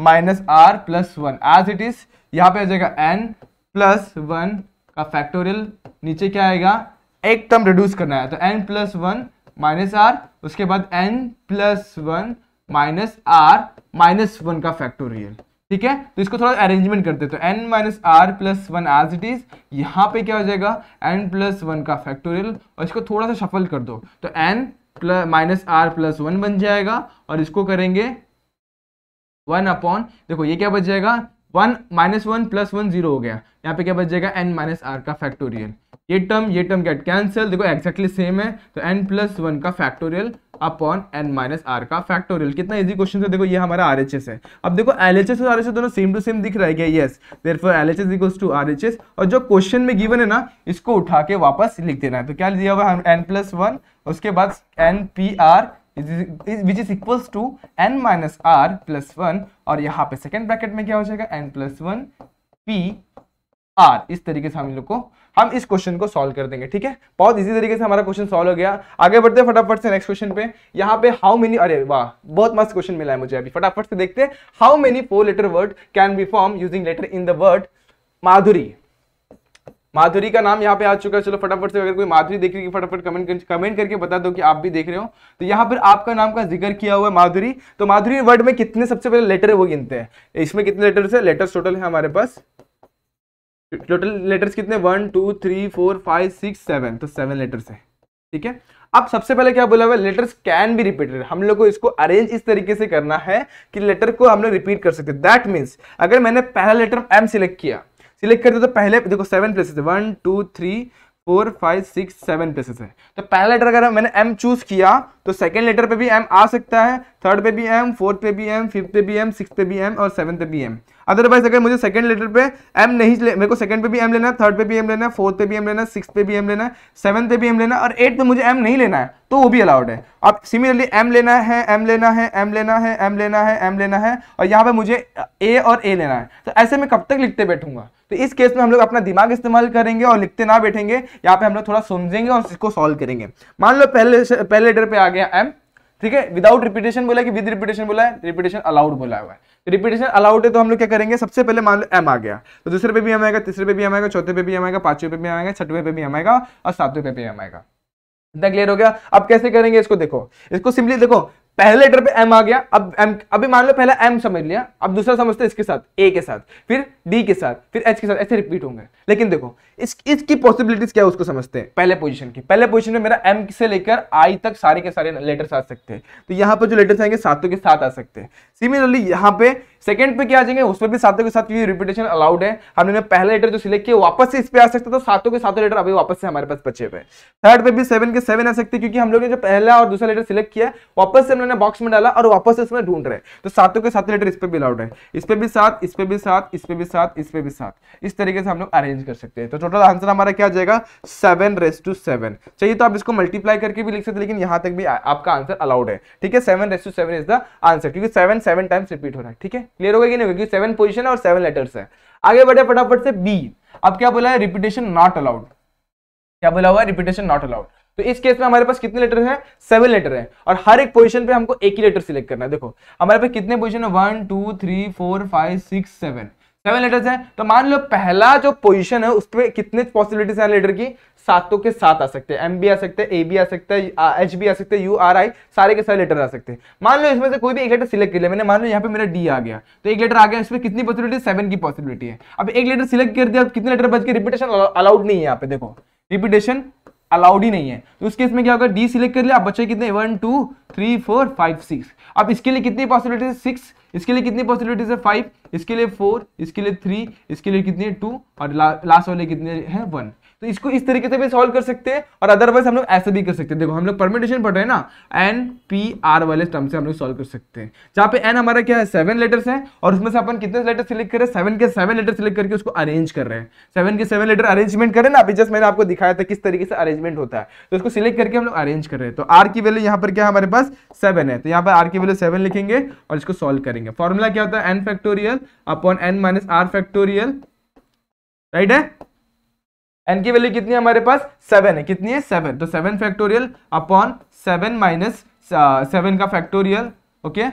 minus R plus one as it is यहाँ पे आ जाएगा एन प्लस वन का फैक्टोरियल नीचे क्या आएगा एक टर्म रिड्यूस करना है तो N plus one minus R उसके बाद N plus one minus R minus one का फैक्टोरियल ठीक है तो इसको थोड़ा अरेंजमेंट कर तो N minus R plus one as it is यहाँ पे क्या हो जाएगा एन प्लस वन का फैक्टोरियल और इसको थोड़ा सा सफल कर दो तो N plus minus R plus one बन जाएगा और इसको करेंगे वन अपॉन देखो ये क्या बच जाएगा one minus one plus one zero हो गया यहाँ पे क्या बच जाएगा एन माइनस आर का फैक्टोरियल ये टर्म ये टर्म गेट कैंसिल देखो एक्जैक्टली exactly सेम है तो एन प्लस वन का factorial upon N minus are का फैक्टोरियल कितना इजी क्वेश्चन है देखो ये हमारा आर है अब देखो एल एच और आर दोनों सेम टू सेम दिख रहा है क्या yes there for L H S equals to R और जो क्वेश्चन में गिवन है ना इसको उठा के वापस लिख देना है तो क्या दिया हुआ एन प्लस वन उसके बाद N P R which is equals to N minus R plus one और यहाँ पे सेकेंड ब्रैकेट में क्या हो जाएगा N plus one P R इस तरीके से हम लोग को हम इस क्वेश्चन को सॉल्व कर देंगे ठीक है बहुत इजी तरीके से हमारा क्वेश्चन सॉल्व हो गया आगे बढ़ते हैं फटाफट से नेक्स्ट क्वेश्चन पे यहाँ पे हाउ मेनी अरे वाह बहुत मस्त क्वेश्चन मिला है मुझे अभी फटाफट से देखते हैं how many four letter word can be form using letter in the word Madhuri Madhuri का नाम यहाँ पे आ चुका है चलो फटाफट से अगर कोई माधुरी देख रही है फटाफट कमेंट कर, कमेंट करके बता दो कि आप भी देख रहे हो तो यहाँ पर आपका नाम का जिक्र किया हुआ है माधुरी तो माधुरी वर्ड में कितने सबसे पहले लेटर है वो गिनते हैं इसमें कितने लेटर्स है लेटर्स टोटल है हमारे पास टोटल लेटर्स कितने one two three four five six seven तो सेवन लेटर्स है ठीक है अब सबसे पहले क्या बोला हुआ लेटर्स कैन बी रिपीटेड हम लोग को इसको अरेंज इस तरीके से करना है कि लेटर को हम लोग रिपीट कर सकते दैट मीन्स अगर मैंने पहला लेटर एम सिलेक्ट किया सिलेक्ट करते तो पहले देखो सेवन प्लेसेस है one two three four five six seven places है तो पहला लेटर अगर मैंने एम चूज किया तो सेकेंड लेटर पे भी एम आ सकता है थर्ड पे भी एम फोर्थ पे भी एम फिफ्थ पे भी एम सिक्स पे भी एम और सेवन पे भी एम अदरवाइज अगर मुझे सेकंड लेटर पे एम नहीं मेरे को सेकंड पे भी एम लेना है थर्ड पे भी एम लेना है फोर्थ पे भी एम लेना है सिक्स पे भी एम लेना है सेवन पे भी एम लेना है और एट पे मुझे एम नहीं लेना है तो वो भी अलाउड है अब सिमिलरली एम लेना है एम लेना है एम लेना है एम लेना है एम लेना है और यहाँ पे मुझे ए और ए लेना है तो ऐसे में कब तक लिखते बैठूंगा तो इस केस में हम लोग अपना दिमाग इस्तेमाल करेंगे और लिखते ना बैठेंगे यहाँ पे हम लोग थोड़ा समझेंगे और इसको सॉल्व करेंगे मान लो पहले पहले लेटर पे आ गया एम ठीक है विदाउट रिपीटेशन बोला कि विद रिपीटेशन बोला है रिपीटेशन अलाउड बोला हुआ है तो रिपीटेशन अलाउड है तो हम लोग क्या करेंगे सबसे पहले मान लो एम आ गया तो दूसरे पे भी एम आएगा तीसरे पे भी एम आएगा चौथे पे भी एम आएगा पांचवे पे भी एम आएगा छठवे पे भी एम आएगा और सातवें पे भी एम आएगा इतना क्लियर हो गया अब कैसे करेंगे इसको देखो इसको सिंपली देखो पहले लेटर पे एम आ गया अब एम अभी मान लो पहला एम समझ लिया अब दूसरा समझते हैं इसके साथ ए के साथ फिर डी के साथ फिर एच के साथ ऐसे रिपीट होंगे लेकिन देखो इस इसकी पॉसिबिलिटीज क्या है उसको समझते हैं पहले पोजीशन की पहले पोजीशन में मेरा एम से लेकर आई तक सारे के सारे लेटर्स आ सकते हैं तो यहाँ पर जो लेटर्स आएंगे सातों के साथ आ सकते हैं सिमिलरली यहाँ पे सेकंड पे क्या आ जाएंगे उस पर भी सातों के साथ रिपीटेशन अलाउड है हमने पहला लेटर जो सिलेक्ट किया वापस से इस पे आ सकता तो सातों के सातों लेटर अभी वापस से हमारे पास बचे हुए थर्ड पे भी सेवन के सेवन आ सकते क्योंकि हम लोग ने जो पहला और दूसरा लेटर सिलेक्ट किया वापस से हमने बॉक्स में डाला और वापस से इसमें ढूंढ रहे तो सातों के सात लेटर इस पर भी अलाउड है इस पर भी सात इस पर भी सात इस पर भी सात इस पर भी सात इस तरीके से हम लोग अरेंज कर सकते हैं तो टोटल आंसर हमारा क्या जाएगा सेवन रेस टू सेवन चाहिए तो आप इसको मल्टीप्लाई करके भी लिख सकते लेकिन यहाँ तक भी आपका आंसर अलाउड है ठीक है seven raise to seven is the answer क्योंकि सेवन सेवन टाइम्स रिपीट हो रहा है ठीक है क्लियर होगा कि नहीं क्योंकि सेवन पोजिशन और सेवन लेटर्स है आगे बढ़े फटाफट से बी अब क्या बोला है रिपीटेशन नॉट अलाउड क्या बोला हुआ है रिपीटेशन नॉट अलाउड तो इस केस में हमारे पास कितने लेटर हैं सेवन लेटर हैं और हर एक पोजीशन पे हमको एक ही लेटर सिलेक्ट करना है देखो हमारे पास कितने पोजीशन है one two three four five six seven seven letters हैं तो मान लो पहला जो पोजीशन है उस पर कितने पॉसिबिलिटीज हैं लेटर की सातों के साथ आ सकते हैं एम भी आ सकते हैं ए भी आ सकते हैं एच भी आ सकते हैं यू आर आई सारे के सारे लेटर आ सकते हैं मान लो इसमें से कोई भी एक लेटर सिलेक्ट कर लिया मैंने मान लो यहाँ पे मेरा डी आ गया तो एक लेटर आ गया इसमें कितनी पॉसिबिलिटी सेवन की पॉसिबिलिटी है अब एक लेटर सिलेक्ट कर दिया कितने लेटर बच के रिपीटेशन अलाउड नहीं है यहाँ पे देखो रिपीटेशन अलाउड ही नहीं है तो उस केस में क्या होगा डी सिलेक्ट कर लिया आप बच्चे कितने one two three four five six अब इसके लिए कितनी पॉसिबिलिटीज है सिक्स इसके लिए कितनी पॉसिबिलिटीज है फाइव इसके लिए फोर इसके लिए थ्री इसके लिए कितनी टू और ला, लास्ट वाले कितने हैं वन तो इसको इस तरीके से भी सॉल्व कर सकते हैं और अदरवाइज हम लोग ऐसे भी कर सकते हैं देखो हम लोग परमिटेशन पढ़ रहे हैं ना एन पी आर वाले टर्म से हम लोग सॉल्व कर सकते हैं जहाँ पे एन हमारा क्या है सेवन लेटर्स है और उसमें से अपन कितने लेटर सिलेक्ट करें सेवन के सेवन लेटर सिलेक्ट करके उसको अरेंज कर रहे हैं सेवन के सेवन लेटर अरेंजमेंट करें ना अभी जस्ट मैंने आपको दिखाया था किस तरीके से अरेंजमेंट होता है तो उसको सिलेक्ट करके हम लोग अरेंज कर रहे हैं तो आर की वैल्यू यहाँ पर क्या हमारे पास सेवन है तो यहाँ पर आर की वैल्यू सेवन लिखेंगे और इसको सॉल्व करेंगे फॉर्मूला क्या होता है N factorial upon N minus R factorial right है एन की वैल्यू कितनी है हमारे पास सेवन है कितनी है सेवन तो seven factorial upon seven minus seven का फैक्टोरियल ओके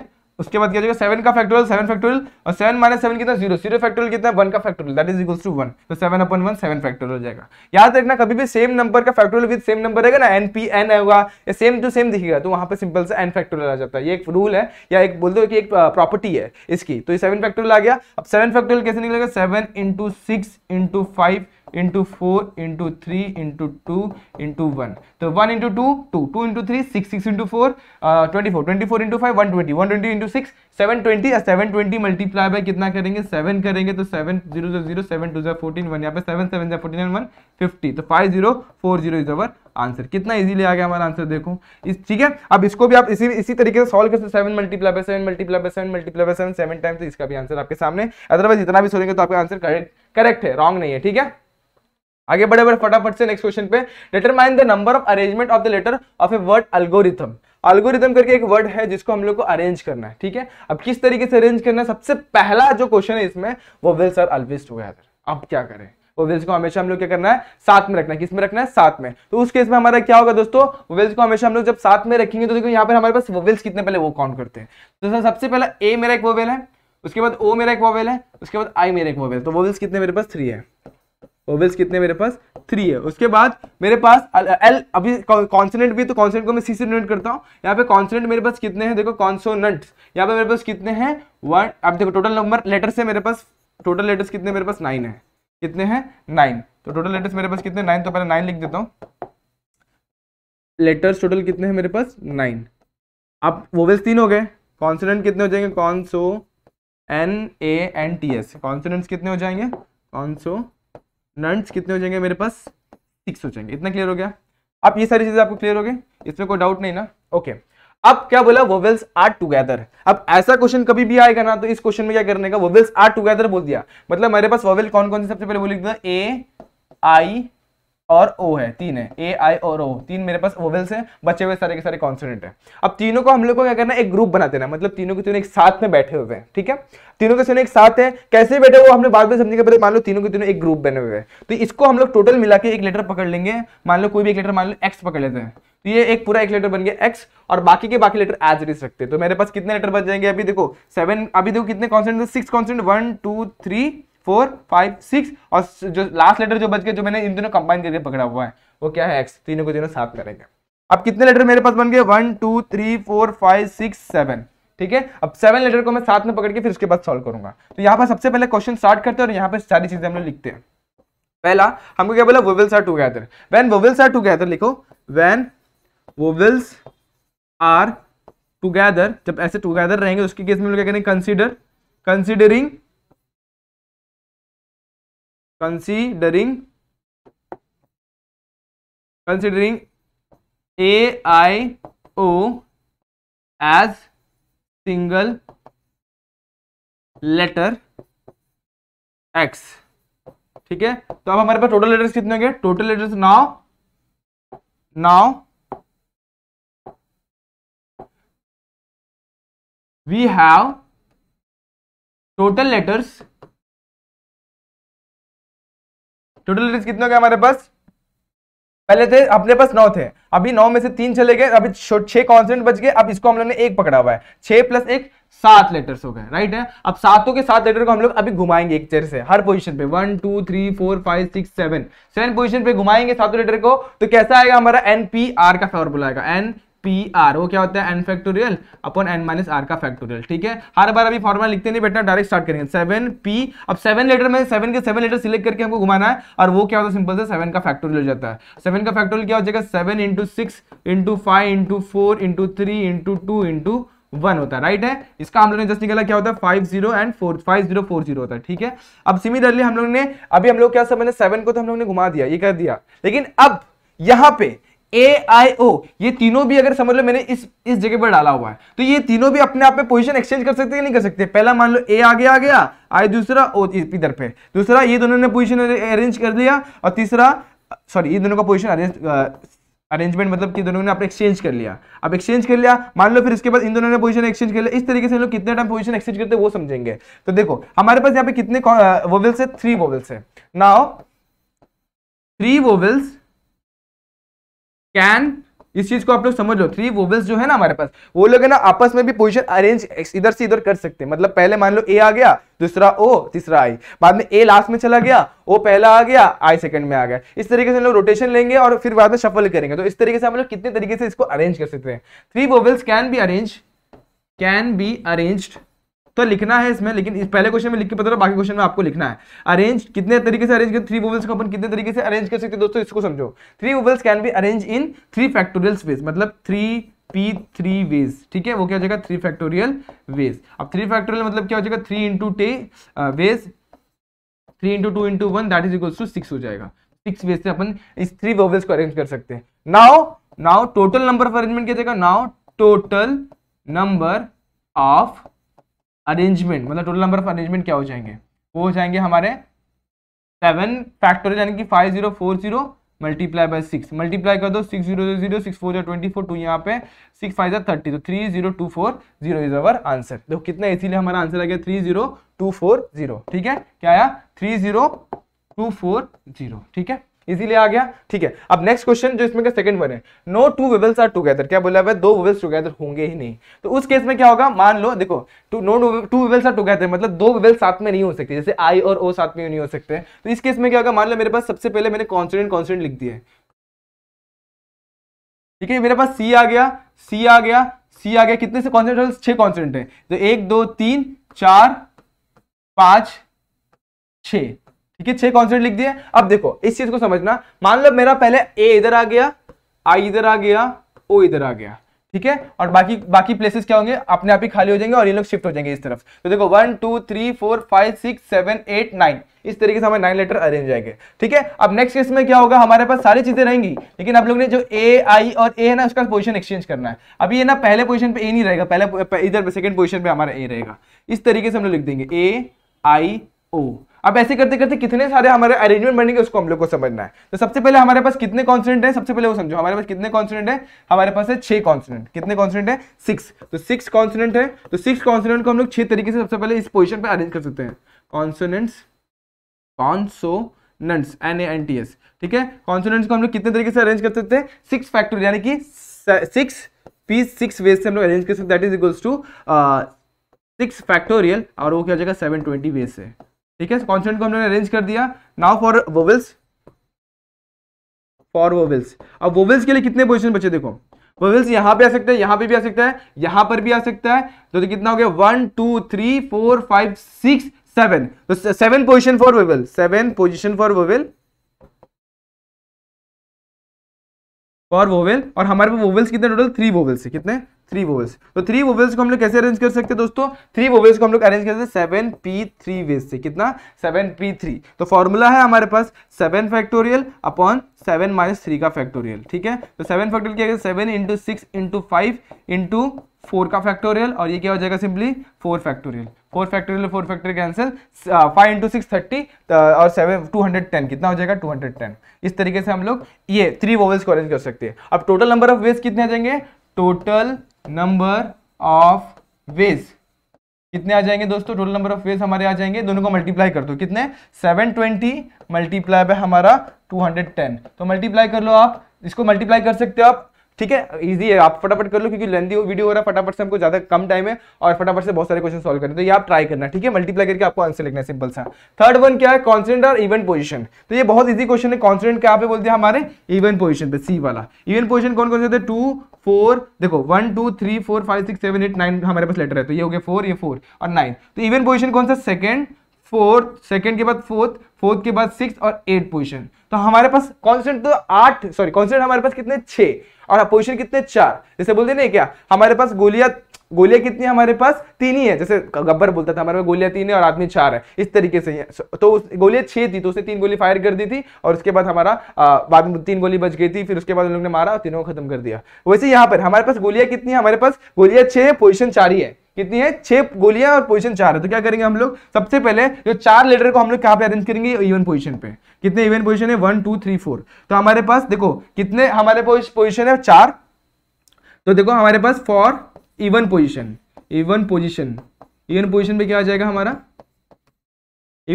उसके बाद क्या सेवन का फैक्टोरियल सेवन फैक्टोरियल और सेवन माइनस सेवन कितना जीरो जीरो फैक्टोरियल कितना वन का factorial that is equal to one तो seven upon one seven factorial हो जाएगा याद रखना कभी भी सेम नंबर का फैक्टोरियल विद सेम नंबर रहेगा ना एन पी एन होगा या सेम टू सेम दिखेगा तो वहां पर सिंपल से एन फैक्टोरियल आ जाता है ये एक रूल है या एक बोलते हो कि एक प्रॉपर्टी uh, है इसकी तो ये सेवन फैक्टोरियल आ गया अब सेवन फैक्टोरियल कैसे निकलेगा seven into six into five into four into three into two into one तो one into two two two into three six six into four twenty four twenty four into five one twenty one twenty into six seven twenty seven twenty multiply by कितना करेंगे seven करेंगे तो seven zero zero zero seven two zero fourteen one यहाँ पे seven seven zero fourteen one fifty तो five zero four zero is our answer कितना easily आ गया हमारा आंसर देखो इस ठीक है अब इसको भी आप इसी इसी तरीके से सॉल्व कर सकते seven multiply by seven multiply by seven multiply by seven seven time तो इसका भी आंसर आपके सामने अदरवाइज जितना भी सोलेंगे तो आपका आंसर करेक्ट करेक्ट है रॉन्ग नहीं है ठीक है आगे बढ़े बढ़े फटाफट से नेक्स्ट क्वेश्चन पे determine the number of arrangement of the letter of a word algorithm algorithm करके एक वर्ड है जिसको हम लोग को अरेंज करना है ठीक है अब किस तरीके से अरेंज करना है सबसे पहला जो क्वेश्चन है इसमें वो विल्स आर अल्विस्ट टुगेदर अब क्या करें विल्स को हमेशा हम लोग क्या करना है साथ में रखना है किस में रखना है साथ में तो उस केस में हमारा क्या होगा दोस्तों विल्स को हमेशा हम लोग जब साथ में रखेंगे तो देखो यहाँ पर हमारे पास विल्स कितने पहले वो काउंट करते हैं तो सर सबसे पहला ए मेरा एक वोवेल है उसके बाद ओ मेरा एक वोवेल है उसके बाद आई मेरा एक वोवेल तो विल्स कितने मेरे पास थ्री है ओवेल्स कितने मेरे पास थ्री है उसके बाद मेरे पास एल अभी कॉन्सोनेंट भी तो कॉन्सोनेंट को मैं सी से नोट करता हूँ यहाँ पे कॉन्सोनेंट मेरे पास कितने हैं देखो कॉन्सोनेंट यहाँ पे मेरे पास कितने हैं वन अब देखो टोटल नंबर लेटर्स है मेरे पास टोटल लेटर्स कितने मेरे पास नाइन है कितने हैं नाइन तो टोटल लेटर्स मेरे पास कितने नाइन तो पहले नाइन लिख देता हूँ लेटर्स टोटल कितने हैं मेरे पास नाइन अब वोवेल्स तीन हो गए कॉन्सोनेंट कितने हो जाएंगे कॉन्सो N A N T S consonants कितने हो जाएंगे कॉन्सो नंट्स कितने हो जाएंगे मेरे पास सिक्स हो जाएंगे इतना क्लियर हो गया अब ये सारी चीजें आपको क्लियर हो गए इसमें कोई डाउट नहीं ना ओके अब क्या बोला वोवेल्स आर टुगेदर अब ऐसा क्वेश्चन कभी भी आएगा ना तो इस क्वेश्चन में क्या करने का वोवेल्स आर टुगेदर बोल दिया मतलब मेरे पास वोवेल कौन कौन सी सबसे पहले बोल ए आई और ओ है तीन है ए आई और ओ तीन मेरे पास ओवेल्स हैं बचे हुए सारे के सारे कॉन्सोनेंट हैं अब तीनों को हम लोग को क्या करना है एक ग्रुप बना देना मतलब तीनों के तीनों एक साथ में बैठे हुए हैं ठीक है तीनों के तीनों एक साथ हैं कैसे बैठे हुए हमने बाद में समझने के पहले मान लो तीनों के तीनों एक ग्रुप बने हुए हैं तो इसको हम लोग टोटल मिला के एक लेटर पकड़ लेंगे मान लो कोई भी एक लेटर मान लो एक्स पकड़ लेते हैं तो ये एक पूरा एक लेटर बन गया एक्स और बाकी के बाकी लेटर एज इट रखते हैं तो मेरे पास कितने लेटर बच जाएंगे अभी देखो सेवन अभी देखो कितने consonant six consonant one two three four five six और जो लास्ट लेटर जो बच गया जो मैंने इन दोनों कंबाइन करके पकड़ा हुआ है वो क्या है एक्स तीनों को तीनों साफ करेंगे अब कितने लेटर मेरे पास बन गए one two three four five six seven ठीक है अब सेवन लेटर को मैं साथ में पकड़ के फिर उसके बाद सॉल्व करूंगा तो यहाँ पर सबसे पहले क्वेश्चन स्टार्ट करते हैं और यहाँ पर सारी चीजें हम लोग लिखते हैं पहला हमको क्या बोला vowels are together when vowels are together लिखो व्हेन वोवेल्स आर टूगेदर जब ऐसे टूगेदर रहेंगे तो उसके केस में हम लोग क्या करेंगे consider considering considering considering A I O as single letter X ठीक है तो अब हमारे पास टोटल लेटर्स कितने होंगे total letters now now we have total letters total letters कितने गए हमारे पास पहले थे अपने पास नौ थे अभी नौ में से तीन चले गए अभी छह कॉन्सेंट बच गए अब इसको हम लोग ने एक पकड़ा हुआ है छह प्लस एक सात लेटर्स हो गए राइट है अब सातों के सात लेटर को हम लोग अभी घुमाएंगे एक चेयर से हर पोजीशन पे one two three four five six seven seven position पे घुमाएंगे सातों लेटर को तो कैसा आएगा हमारा एन पी आर का फॉर्मूला आएगा एन पी आर वो क्या होता है N factorial upon N minus are का फैक्टोरियल ठीक है हर बार अभी फॉर्मुला लिखते नहीं बैठना डायरेक्ट स्टार्ट करेंगे सेवन पी अब सेवन लेटर में सेवन के सेवन लेटर सिलेक्ट करके हमको घुमाना है और वो क्या होता है सिंपल से सेवन का फैक्टोरियल हो जाता है सेवन का फैक्टोरियल क्या हो जाएगा seven into six into five into four into three into two into one होता है राइट है इसका हम लोगों ने जस्ट निकाला क्या होता है five zero and four five zero four zero होता है ठीक है अब सिमिलरली हम लोग ने अभी हम लोग क्या समझने सेवन को तो हम लोग ने घुमा दिया ये कर दिया लेकिन अब यहाँ पे ए आई ओ ये तीनों भी अगर समझ लो मैंने इस इस जगह पर डाला हुआ है तो ये तीनों भी अपने आप में पोजीशन एक्सचेंज कर सकते हैं नहीं कर सकते पहला मान लो ए आगे आ गया आई दूसरा ओ इधर पे दूसरा ये दोनों ने पोजीशन अरेंज कर लिया और तीसरा सॉरी ये दोनों का पोजीशन अरेंज अरेंजमेंट मतलब कि दोनों ने आपने एक्सचेंज कर लिया अब एक्सचेंज कर लिया मान लो फिर इसके बाद इन दोनों ने पोजीशन एक्सचेंज कर लिया इस तरीके से लोग कितने टाइम पोजीशन एक्सचेंज करते हैं वो समझेंगे तो देखो हमारे पास यहाँ पे कितने वोवेल्स है थ्री वोवेल्स है नाउ थ्री वोवेल्स कैन इस चीज को आप लोग समझ लो थ्री वोवेल्स जो है ना हमारे पास वो लोग है ना आपस में भी पोजीशन अरेंज इधर से इधर कर सकते हैं मतलब पहले मान लो ए आ गया दूसरा ओ तीसरा आई बाद में ए लास्ट में चला गया ओ पहला आ गया आई सेकंड में आ गया इस तरीके से हम लोग रोटेशन लेंगे और फिर बाद में शफल करेंगे तो इस तरीके से हम लोग कितने तरीके से इसको अरेंज कर सकते हैं three vowels can be arrange can be arranged तो लिखना है इसमें लेकिन इस पहले क्वेश्चन में लिख के पता बाकी क्वेश्चन में आपको लिखना है अरेंज कितने तरीके से अरेंज कर थ्री वोवल्स को अपन कितने तरीके से अरेंज कर सकते हैं दोस्तों इसको समझो three vowels can be arrange in three factorial space मतलब थ्री पी थ्री वेज ठीक है वो क्या हो जाएगा थ्री फैक्टोरियल वेज अब थ्री फैक्टोरियल मतलब क्या हो जाएगा three into two ways three into two into one that is equal to six हो जाएगा सिक्स वेज से अपन इस थ्री वोवल्स को अरेंज कर सकते हैं now now total number of arrangement क्या जाएगा now total number of arrangement मतलब टोटल नंबर ऑफ अरेंजमेंट क्या हो जाएंगे वो हो जाएंगे हमारे सेवन फैक्टोरियल यानी कि five zero four zero multiply by six multiply कर दो six zero zero six four zero twenty four two यहाँ पे सिक्स फाइव जर थर्टी तो three zero two four zero is our answer देखो कितना इसीलिए हमारा आंसर आ गया three zero two four zero ठीक है क्या आया three zero two four zero ठीक है इजीली आ गया ठीक है अब नेक्स्ट क्वेश्चन जो इसमें का सेकंड वन है no two vowels are together क्या बोला हुआ है दो वेबल्स टुगेदर होंगे ही नहीं तो उस केस में क्या होगा मान लो देखो two no two vowels are together मतलब दो वेबल्स साथ में नहीं हो सकते जैसे आई और ओ साथ में नहीं हो सकते तो इस केस में क्या होगा मान लो मेरे पास सबसे पहले मैंने कॉन्सोनेंट कॉन्सोनेंट लिख दिया ठीक है मेरे पास सी आ गया सी आ गया सी आ गया कितने से कॉन्सोनेंट छह कॉन्सोनेंट है तो एक दो तीन चार पांच छ ठीक है छह कॉन्स्टेंट लिख दिए अब देखो इस चीज को समझना मान लो मेरा पहले ए इधर आ गया आई इधर आ गया ओ इधर आ गया ठीक है और बाकी बाकी प्लेसेस क्या होंगे अपने आप ही खाली हो जाएंगे और ये लोग शिफ्ट हो जाएंगे इस तरफ तो देखो one two three four five six seven eight nine इस तरीके से हमारे नाइन लेटर अरेंज जाएंगे ठीक है अब नेक्स्ट केस में क्या होगा हमारे पास सारी चीजें रहेंगी लेकिन आप लोग ने जो ए आई और ए है ना उसका पोजीशन एक्सचेंज करना है अभी ये ना पहले पोजिशन पे ए नहीं रहेगा पहले इधर सेकंड पोजिशन पे हमारा ए रहेगा इस तरीके से हम लोग लिख देंगे ए आई ओ अब ऐसे करते करते कितने सारे हमारे अरेंजमेंट बनेंगे उसको हम लोग को समझना है तो सबसे पहले हमारे पास कितने कॉन्सिडेंट है सबसे पहले वो समझो हमारे पास कितने कॉन्सिडेंट है हमारे पास है छह कॉन्सिडेंट कितने कॉन्सिडेंट है सिक्स तो सिक्स कॉन्सिडेंट है तो सिक्स कॉन्सिडेंट को हम लोग छह तरीके से सबसे पहले इस पोजिशन पर अरेंज कर सकते हैं consonants consonants N A N T S ठीक है कॉन्सोनेंट्स को हम लोग कितने तरीके से अरेंज कर सकते हैं सिक्स फैक्टर यानी कि सिक्स पीस सिक्स वेज से हम लोग अरेंज कर सकते हैं that is equals to six factorial और वो क्या हो जाएगा सेवन ट्वेंटी वेज से ठीक है कॉन्सोनेंट को हमने अरेंज कर दिया now for vowels for vowels अब वोवेल्स के लिए कितने पोजिशन बचे देखो वोवेल्स यहां पे आ सकते हैं यहां पे भी आ सकता है यहां पर भी आ सकता है तो कितना हो गया one two three four five six seven तो seven position for vowel seven position for vowel for vowel और हमारे पास वोवेल्स कितने टोटल थ्री वोवेल्स कितने थ्री वोवेल्स तो थ्री वोवेल्स को हम लोग कैसे अरेंज कर सकते हैं दोस्तों थ्री वोवेल्स को हम लोग अरेंज कर सकते सेवन पी थ्री वेज से कितना सेवन पी थ्री तो फॉर्मूला है हमारे पास seven factorial upon seven minus three का फैक्टोरियल ठीक है तो सेवन फैक्टोरियल क्या seven into six into five into four का फैक्टोरियल और ये क्या हो जाएगा simply four factorial four factorial four factorial cancel five into six thirty और सेवन टू हंड्रेड टेन कितना हो जाएगा टू हंड्रेड टेन इस तरीके से हम लोग ये थ्री वोवेल्स को अरेंज कर सकते हैं अब टोटल नंबर ऑफ वेज कितने आ जाएंगे टोटल नंबर ऑफ वेज कितने आ जाएंगे दोस्तों टोटल नंबर ऑफ वेज हमारे आ जाएंगे दोनों को मल्टीप्लाई कर दो कितने 720 मल्टीप्लाई बाय हमारा 210 तो मल्टीप्लाई कर लो आप इसको मल्टीप्लाई कर सकते हो आप ठीक है इजी है आप फटाफट कर लो क्योंकि लेंदी वीडियो हो रहा है फटाफट से हमको ज्यादा कम टाइम है और फटाफट से बहुत सारे क्वेश्चन सॉल्व करने तो ये आप ट्राई करना ठीक है मल्टीप्लाई करके आपको आंसर लिखना है सिंपल सा थर्ड वन क्या है कॉन्सेंट और इवन पोजिशन तो ये बहुत इजी क्वेश्चन है कॉन्सेंट क्या पे बोलते हैं हमारे इवन पोजिशन पे सी वाला इवन पोजिशन कौन कौन से थे टू फोर देखो one two three four five six seven eight nine हमारे पास लेटर है तो ये हो गया फोर ये फोर और नाइन तो इवन पोजिशन कौन सा सेकेंड फोर्थ सेकेंड के बाद फोर्थ फोर्थ के बाद सिक्स और एट पोजिशन तो हमारे पास कॉन्स्टेंट तो आठ सॉरी कॉन्सेंट हमारे पास कितने छे और पोजिशन कितने चार जैसे बोलते ना क्या हमारे पास गोलियां गोलियां कितनी है हमारे पास तीन ही है जैसे गब्बर बोलता था हमारे पास गोलियां तीन है और आदमी चार है इस तरीके से है तो उस गोलियां छह थी तो उसने तीन गोली फायर कर दी थी और उसके बाद हमारा बाद में तीन गोली बच गई थी फिर उसके बाद उन लोगों ने मारा और तीनों को खत्म कर दिया वैसे यहाँ पर हमारे पास गोलियां कितनी है हमारे पास गोलियां छह है पोजिशन चार ही है कितनी है छह गोलियां और पोजिशन चार है तो क्या करेंगे हम लोग सबसे पहले जो चार लेटर को हम लोग कहाँ पे अरेंज करेंगे इवन पोजिशन पे कितने इवन पोजिशन है वन टू थ्री फोर तो हमारे पास देखो कितने हमारे पास पोजीशन है चार तो देखो हमारे पास four even position even position even position पे क्या आ जाएगा हमारा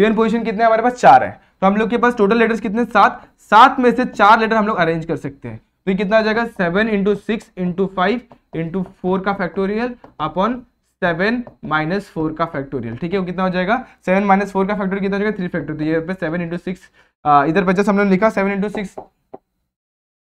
इवन पोजिशन कितने हमारे पास चार है तो हम लोग के पास टोटल लेटर्स कितने सात सात में से चार लेटर हम लोग अरेंज कर सकते हैं तो कितना आ जाएगा seven into six into five into four का factorial upon seven minus four का फैक्टोरियल ठीक है वो कितना हो जाएगा सेवन माइनस फोर का फैक्टोरियल कितना हो जाएगा थ्री फैक्टोरियल तो ये सेवन इंटू सिक्स इधर पर जैसे हमने लिखा seven into six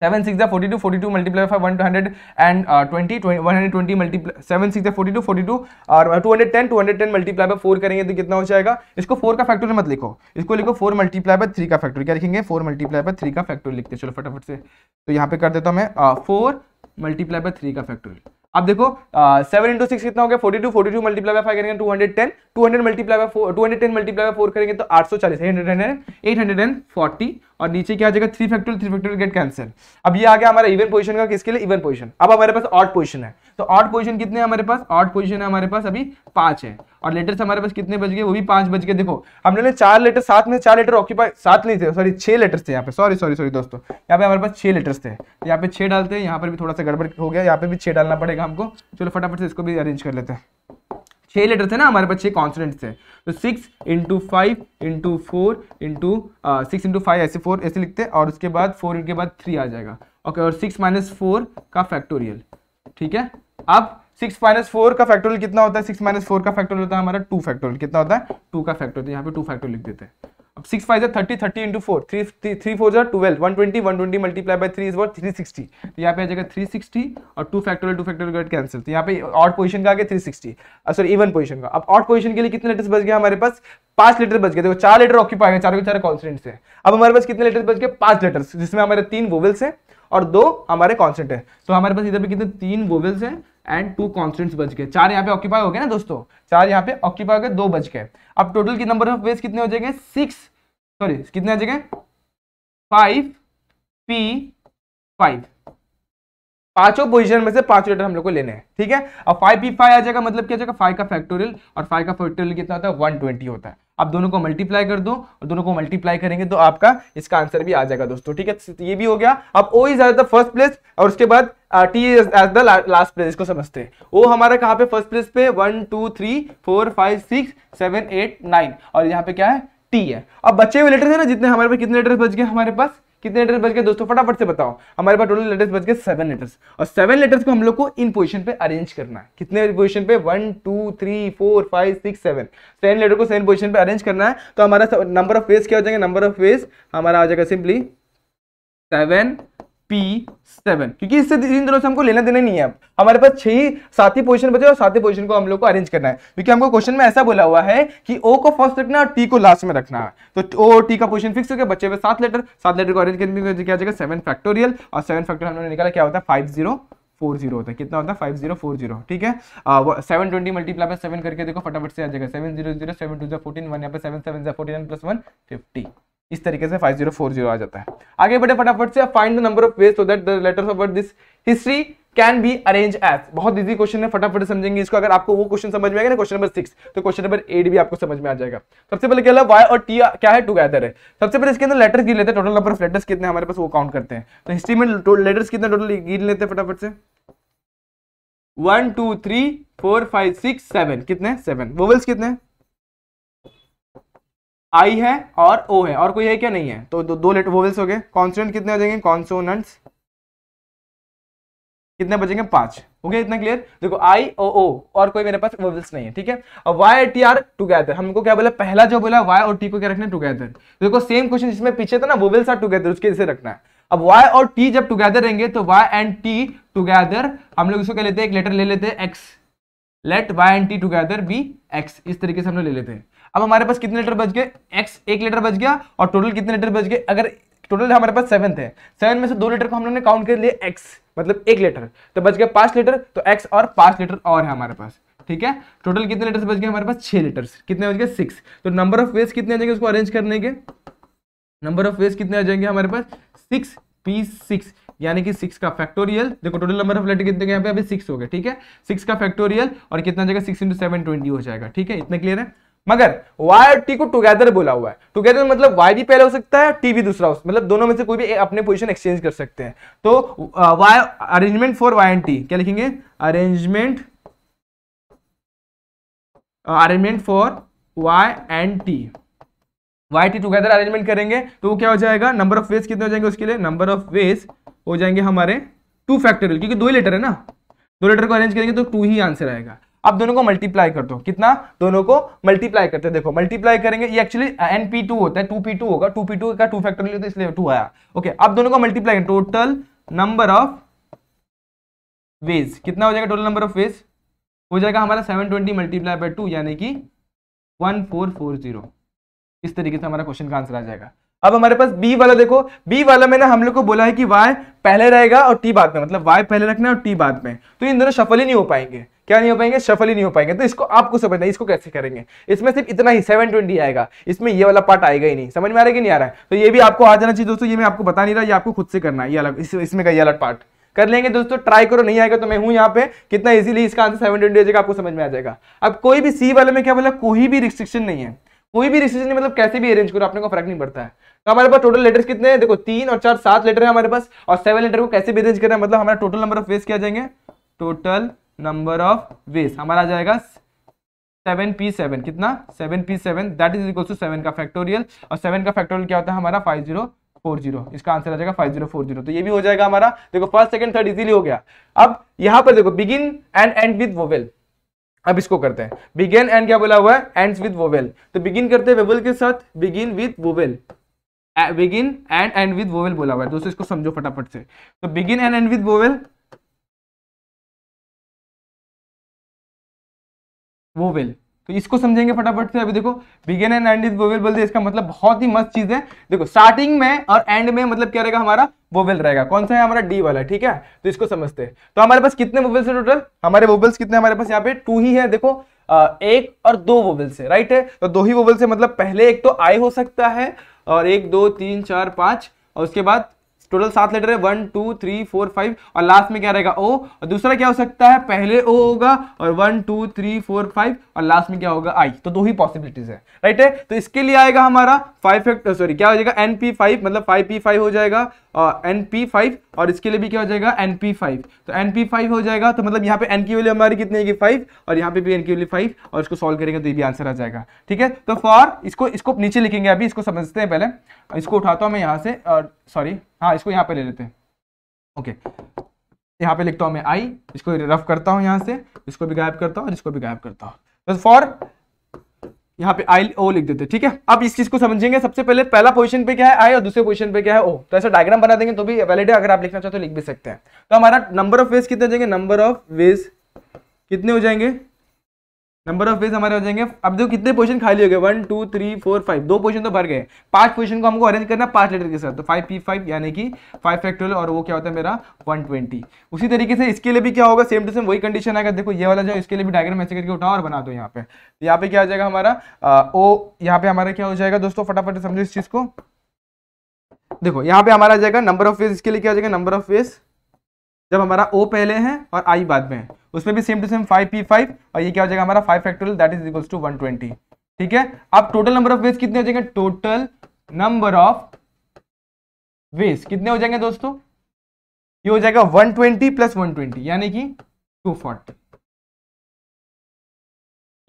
seven six forty two forty two multiply five one two hundred and twenty one hundred twenty multiply seven six forty two forty two और two hundred ten two hundred ten multiply by four करेंगे तो कितना हो जाएगा इसको four का factor मत लिखो इसको लिखो फोर मल्टीप्लाई बाय थ्री का फैक्टर क्या लिखेंगे फोर मल्टीप्लाई बाय थ्री का फैक्टर लिखते चलो फटाफट से तो यहाँ पे कर देता हूँ मैं फोर मल्टीप्लाई बाय थ्री का फैक्टर अब देखो सेवन इंटू सिक्स कितना हो गया forty two forty two multiply by five करेंगे two hundred ten two hundred multiply four two hundred ten multiply four करेंगे तो आठ सौ चालीस hundred eight hundred and forty और नीचे क्या आ जाएगा three factor three factor get cancel अब ये आ गया हमारा इवन पोजीशन का किसके लिए इवन पोजीशन अब हमारे पास ऑट पोजीशन है तो आठ पोजिशन कितने हमारे पास ऑड पोजिशन हमारे पास अभी पांच है और लेटर्स हमारे पास कितने बज गए वो भी पांच बज गए देखो हमने ले चार लेटर साथ में चार लेटर ऑक्यूपाई सात नहीं थे सॉरी छह लेटर्स थे यहाँ पे सॉरी सॉरी सॉरी दोस्तों यहाँ पे हमारे पास छह लेटर्स थे तो यहाँ पे छह डालते हैं यहाँ पर भी थोड़ा सा गड़बड़ हो गया यहाँ पे भी छह डालना पड़ेगा हमको चलो फटाफट से इसको भी अरेंज कर लेते हैं छह लेटर थे ना हमारे पास छह कॉन्सोनेंट्स थे तो six into five into four into six into five ऐसे फोर ऐसे लिखते हैं और उसके बाद फोर के बाद थ्री आ जाएगा ओके okay, और सिक्स माइनस फोर का फैक्टोरियल ठीक है अब सिक्स माइनस फोर का फैक्टोरियल कितना होता है सिक्स माइनस फोर का फैक्टोरियल होता है हमारा टू फैक्टोरियल कितना होता है टू का फैक्टोरियल तो यहाँ पे टू फैक्टोरियल लिख देते हैं अब सिक्स फाइव जो thirty thirty into four three three four जो twelve one twenty one twenty multiply by three is our three sixty तो यहाँ पे आ जाएगा थ्री सिक्सटी और two factorial two factorial cut cancel तो यहाँ पे ऑट पोजीशन का आ गया three sixty sorry even position का अब ऑट पोजीशन के लिए कितने लेटर्स बच गए हमारे पास पांच लेटर बच गए देखो चार लेटर ऑक्यूपाई है चारों के चार कॉन्स्टेंट्स है अब हमारे पास कितने लेटर्स बच गए पांच लेटर्स जिसमें हमारे तीन वोवल्स हैं और दो हमारे कॉन्स्टेंट है तो हमारे पास इधर भी कितने तीन वोवेल्स हैं एंड टू कॉन्स्टेंट्स बच गए चार यहाँ पे ऑक्यूपाई हो गए ना दोस्तों चार यहाँ पे ऑक्यूपाई हो गए दो बच गए अब टोटल की नंबर ऑफ वेज कितने हो जाएंगे सिक्स सॉरी कितने हो जाएंगे फाइव पी फाइव पांचों पोजीशन में से पांच लेटर हम लोग को लेने हैं ठीक है अब फाइव पी फाइव आ जाएगा मतलब क्या जाएगा फाइव का फैक्टोरियल और फाइव का फैक्टोरियल कितना होता है वन ट्वेंटी होता है आप दोनों को मल्टीप्लाई कर दो और दोनों को मल्टीप्लाई करेंगे तो आपका इसका आंसर भी आ जाएगा दोस्तों ठीक है तो ये भी हो गया अब O is as the first place और उसके बाद T is as the last place इसको समझते हैं ओ हमारा कहाँ पे फर्स्ट प्लेस पे one two three four five six seven eight nine और यहाँ पे क्या है टी है अब बचे हुए लेटर है ना जितने हमारे पास कितने लेटर बच गए हमारे पास कितने लेटर्स बच गए दोस्तों फटाफट से बताओ हमारे पास टोटल लेटर्स बच गए सेवन लेटर्स और सेवन लेटर्स को हम लोग को इन पोजीशन पे अरेंज करना है कितने पोजीशन पे one two three four five six seven seven letter को सेवन पोजीशन पे अरेंज करना है तो हमारा नंबर ऑफ फेस क्या हो जाएंगे नंबर ऑफ फेस हमारा आ जाएगा सिंपली सेवन पी सेवन क्योंकि इससे इन दोनों से हमको लेना देना नहीं है अब हमारे पास छह सात ही पोजीशन बचे और सात ही पोजीशन को हम लोग को अरेंज करना है क्योंकि हमको क्वेश्चन में ऐसा बोला हुआ है कि ओ को फर्स्ट रखना और टी को लास्ट में रखना है तो ओ टी का पोजीशन फिक्स हो गया बच्चे में सात लेटर सात लेटर को अरेंज करने क्या जाएगा सेवन फैक्टोरियल और सेवन फैक्टोरियल हमने निकाला क्या होता है फाइव जीरो फोर जीरो होता है कितना होता है फाइव जीरो फोर जीरो ठीक है सेवन ट्वेंटी मल्टीप्लाई पर सेवन करके देखो फटाफट से आ जाएगा seven zero zero seven two जो फोर्टीन वन यहाँ पर seven seven forty one plus one fifty इस तरीके से 5040 आ जाता है आगे बढ़े फटाफट से find the number of ways so that the letters of this history can be arrange as बहुत इजी क्वेश्चन है फटाफट समझेंगे इसको अगर आपको वो क्वेश्चन समझ में आएगा ना क्वेश्चन नंबर सिक्स तो क्वेश्चन नंबर एट भी आपको समझ में आ जाएगा सबसे पहले क्या वाई और टी क्या है टुगेदर है सबसे पहले इसके अंदर लेटर गिर लेते हैं टोटल नंबर ऑफ लेटर्स कितने हमारे पास वो काउंट करते हैं तो हिस्ट्री में लेटर्स कितने टोटल गिर लेते हैं फटाफट से one two three four five six seven कितने सेवन वोवल्स कितने आई है और ओ है और कोई है क्या नहीं है तो दो, दो लेटर वोवेल्स हो गए कॉन्सोनेंट कितने हो जाएंगे कॉन्सोनेंट्स कितने बचेंगे पांच ओके इतना क्लियर देखो आई ओ ओ और कोई मेरे पास वोवेल्स नहीं है ठीक है वाई टी आर टुगेदर हमको क्या बोला पहला जो बोला वाई और टी को क्या रखना है टुगेदर देखो सेम क्वेश्चन जिसमें पीछे था ना वोवेल्स आर टुगेदर उसके जैसे रखना है अब y और t जब टुगेदर रहेंगे तो y एंड t टुगेदर हम लोग इसको क्या लेते हैं एक लेटर ले लेते हैं x let y and t together be x इस तरीके से हम लोग ले लेते हैं अब हमारे पास कितने लीटर बच गए एक्स एक लीटर बच गया और टोटल कितने लीटर बच गए अगर टोटल हमारे पास सेवन थे सेवन में से दो लीटर को हम लोगों ने काउंट कर लिए एक्स मतलब एक लीटर तो बच गए पांच लीटर तो एक्स और पांच लीटर और है हमारे पास ठीक है टोटल कितने लीटर बच गए हमारे पास छह लीटर कितने बच गए सिक्स तो नंबर ऑफ वेस्ट कितने आ जाएंगे उसको अरेंज करने के नंबर ऑफ वेस्ट कितने आ जाएंगे हमारे पास सिक्स पी सिक्स यानी कि सिक्स का फैक्टोरियल देखो टोटल नंबर ऑफ लेटर कितने यहाँ पे अभी सिक्स हो गए ठीक है सिक्स का फैक्टोरियल और कितना जाएगा सिक्स इंटू सेवन ट्वेंटी हो जाएगा ठीक है इतना क्लियर है मगर वाई और टी को टुगेदर बोला हुआ है टुगेदर मतलब वाई भी पहले हो सकता है टी भी दूसरा हो मतलब दोनों में से कोई भी अपने पोजीशन एक्सचेंज कर सकते हैं तो Y arrangement for Y and T क्या लिखेंगे arrangement arrangement for Y and T Y T together arrangement करेंगे तो वो क्या हो जाएगा नंबर ऑफ वेज कितने हो जाएंगे उसके लिए नंबर ऑफ वेज हो जाएंगे हमारे टू फैक्टोरियल क्योंकि दो ही लेटर है ना दो लेटर को अरेंज करेंगे तो टू ही आंसर आएगा अब दोनों को मल्टीप्लाई कर दो कितना दोनों को मल्टीप्लाई करते देखो मल्टीप्लाई करेंगे ये एक्चुअली एन पी टू होता है टू पी टू होगा टू पी टू का टू फैक्टर लिया तो इसलिए टू आया ओके अब दोनों को मल्टीप्लाई करें टोटल नंबर ऑफ वेज कितना हो जाएगा टोटल नंबर ऑफ वेज हो जाएगा हमारा seven twenty multiply by two यानी कि वन फोर फोर जीरो इस तरीके से हमारा क्वेश्चन का आंसर आ जाएगा अब हमारे पास बी वाला देखो बी वाला में ना हम लोग को बोला है कि वाई पहले रहेगा और टी बाद में मतलब वाई पहले रखना है और टी बाद में तो इन दोनों सफल ही नहीं हो पाएंगे क्या नहीं हो पाएंगे सफल ही नहीं हो पाएंगे तो इसको आपको समझना है इसको कैसे करेंगे इसमें सिर्फ इतना ही 720 आएगा इसमें ये वाला पार्ट आएगा ही नहीं समझ में आ रहा है कि नहीं आ रहा है तो ये भी आपको आ जाना चाहिए दोस्तों ये मैं आपको बता नहीं रहा ये आपको खुद से करना है ये अलग इसमें का ये अलग पार्ट कर लेंगे दोस्तों ट्राई करो नहीं आएगा तो मैं हूं यहाँ पे कितना इजिली इसका आंसर सेवन ट्वेंटी जाएगा आपको समझ में आ जाएगा अब कोई भी सी वाले में क्या बोला कोई भी रिस्ट्रिक्शन नहीं है कोई भी रिस्ट्रिक्शन नहीं मतलब कैसे भी अरेंज करो अपने को फर्क नहीं पड़ता है तो हमारे पास टोटल लेटर्स कितने हैं देखो तीन और चार सात लेटर है हमारे पास और सेवन लेटर को कैसे भी अरेंज करना है मतलब हमारा टोटल नंबर ऑफ फेस क्या जाएंगे टोटल नंबर ऑफ वेज हमारा आ जाएगा सेवन पी सेवन कितना seven P seven that is equal to seven का फैक्टोरियल और सेवन का फैक्टोरियल क्या होता है हमारा फाइव जीरो फोर जीरो इसका आंसर आ जाएगा फाइव जीरो फोर जीरो तो ये भी हो जाएगा हमारा देखो फर्स्ट सेकंड थर्ड इजीली हो गया अब यहां पर देखो begin and end with vowel अब इसको करते हैं बिगिन एंड क्या बोला हुआ है एंड विद वोवेल तो बिगिन करते हैं वोवेल के साथ begin with vowel begin and end with vowel बोला हुआ है दोस्तों इसको समझो फटाफट से तो begin and end with vowel vowel तो इसको समझेंगे फटाफट से अभी देखो बिगेन एंड एंड इज बोल दे इसका मतलब बहुत ही मस्त चीज है देखो स्टार्टिंग में और एंड में मतलब क्या रहेगा हमारा वोवेल रहेगा कौन सा है हमारा डी वाला ठीक है तो इसको समझते हैं तो हमारे पास कितने वोवेल्स है टोटल हमारे वोवेल्स कितने हमारे पास यहाँ पे टू ही है देखो एक और दो वोवेल से राइट है तो दो ही वोवेल से मतलब पहले एक तो आई हो सकता है और एक दो तीन चार पांच और उसके बाद टोटल सात लेटर है one two three four five और लास्ट में क्या रहेगा ओ और दूसरा क्या हो सकता है पहले ओ होगा और one two three four five और लास्ट में क्या होगा आई तो दो ही पॉसिबिलिटीज है राइट है तो इसके लिए आएगा हमारा फाइव फैक्टर सॉरी क्या हो जाएगा एन पी फाइव मतलब फाइव पी फाइव हो जाएगा एन पी फाइव और इसके लिए भी क्या हो जाएगा एन पी फाइव तो एन पी फाइव हो जाएगा तो मतलब यहाँ पे एन की वैल्यू हमारी कितनी है फाइव और यहाँ पे भी एन की वैल्यू फाइव और इसको सॉल्व करेंगे तो ये भी आंसर आ जाएगा ठीक है तो फॉर इसको इसको नीचे लिखेंगे अभी इसको समझते हैं पहले इसको उठाता हूँ मैं यहाँ से सॉरी हाँ इसको यहाँ पे ले लेते हैं ओके यहाँ पे लिखता हूँ मैं आई इसको रफ करता हूँ यहाँ से इसको भी गायब करता हूँ और इसको भी गायब करता हूँ तो फॉर यहाँ पे आई ओ लिख देते ठीक है अब इस चीज को समझेंगे सबसे पहले पहला पोजीशन पे क्या है आई और दूसरे पोजीशन पे क्या है ओ तो ऐसा डायग्राम बना देंगे तो भी वैलिड है अगर आप लिखना चाहते हो तो लिख भी सकते हैं तो हमारा नंबर ऑफ वेज कितने जाएंगे नंबर ऑफ वेज कितने हो जाएंगे नंबर ऑफ पेज हमारे हो जाएंगे अब देखो कितने पोजीशन खाली हो गए one two three four five दो पोजीशन तो भर गए पांच पोजीशन को हमको अरेंज करना पांच लेटर के साथ तो फाइव पी फाइव यानी कि फाइव फैक्टोरियल और वो क्या होता है मेरा वन ट्वेंटी उसी तरीके से इसके लिए भी क्या होगा सेम टू सेम वही कंडीशन आएगा देखो ये वाला जो इसके लिए भी डायग्राम ऐसे करके उठाओ और बना दो यहाँ पे तो यहाँ पे क्या हो जाएगा हमारा ओ यहाँ पे हमारा क्या हो जाएगा दोस्तों फटाफट समझो इस चीज को देखो यहाँ पे हमारा आ जाएगा नंबर ऑफ फेज इसके लिए क्या हो जाएगा नंबर ऑफ फेज जब हमारा ओ पहले है और आई बाद में है उसमें भी same to same five P five और ये क्या हो जाएगा हमारा five factorial that is equals to one twenty ठीक है अब टोटल नंबर ऑफ वेज कितने हो जाएंगे टोटल नंबर ऑफ वेज कितने हो जाएंगे दोस्तों ये हो जाएगा 120 ट्वेंटी प्लस वन यानी कि 240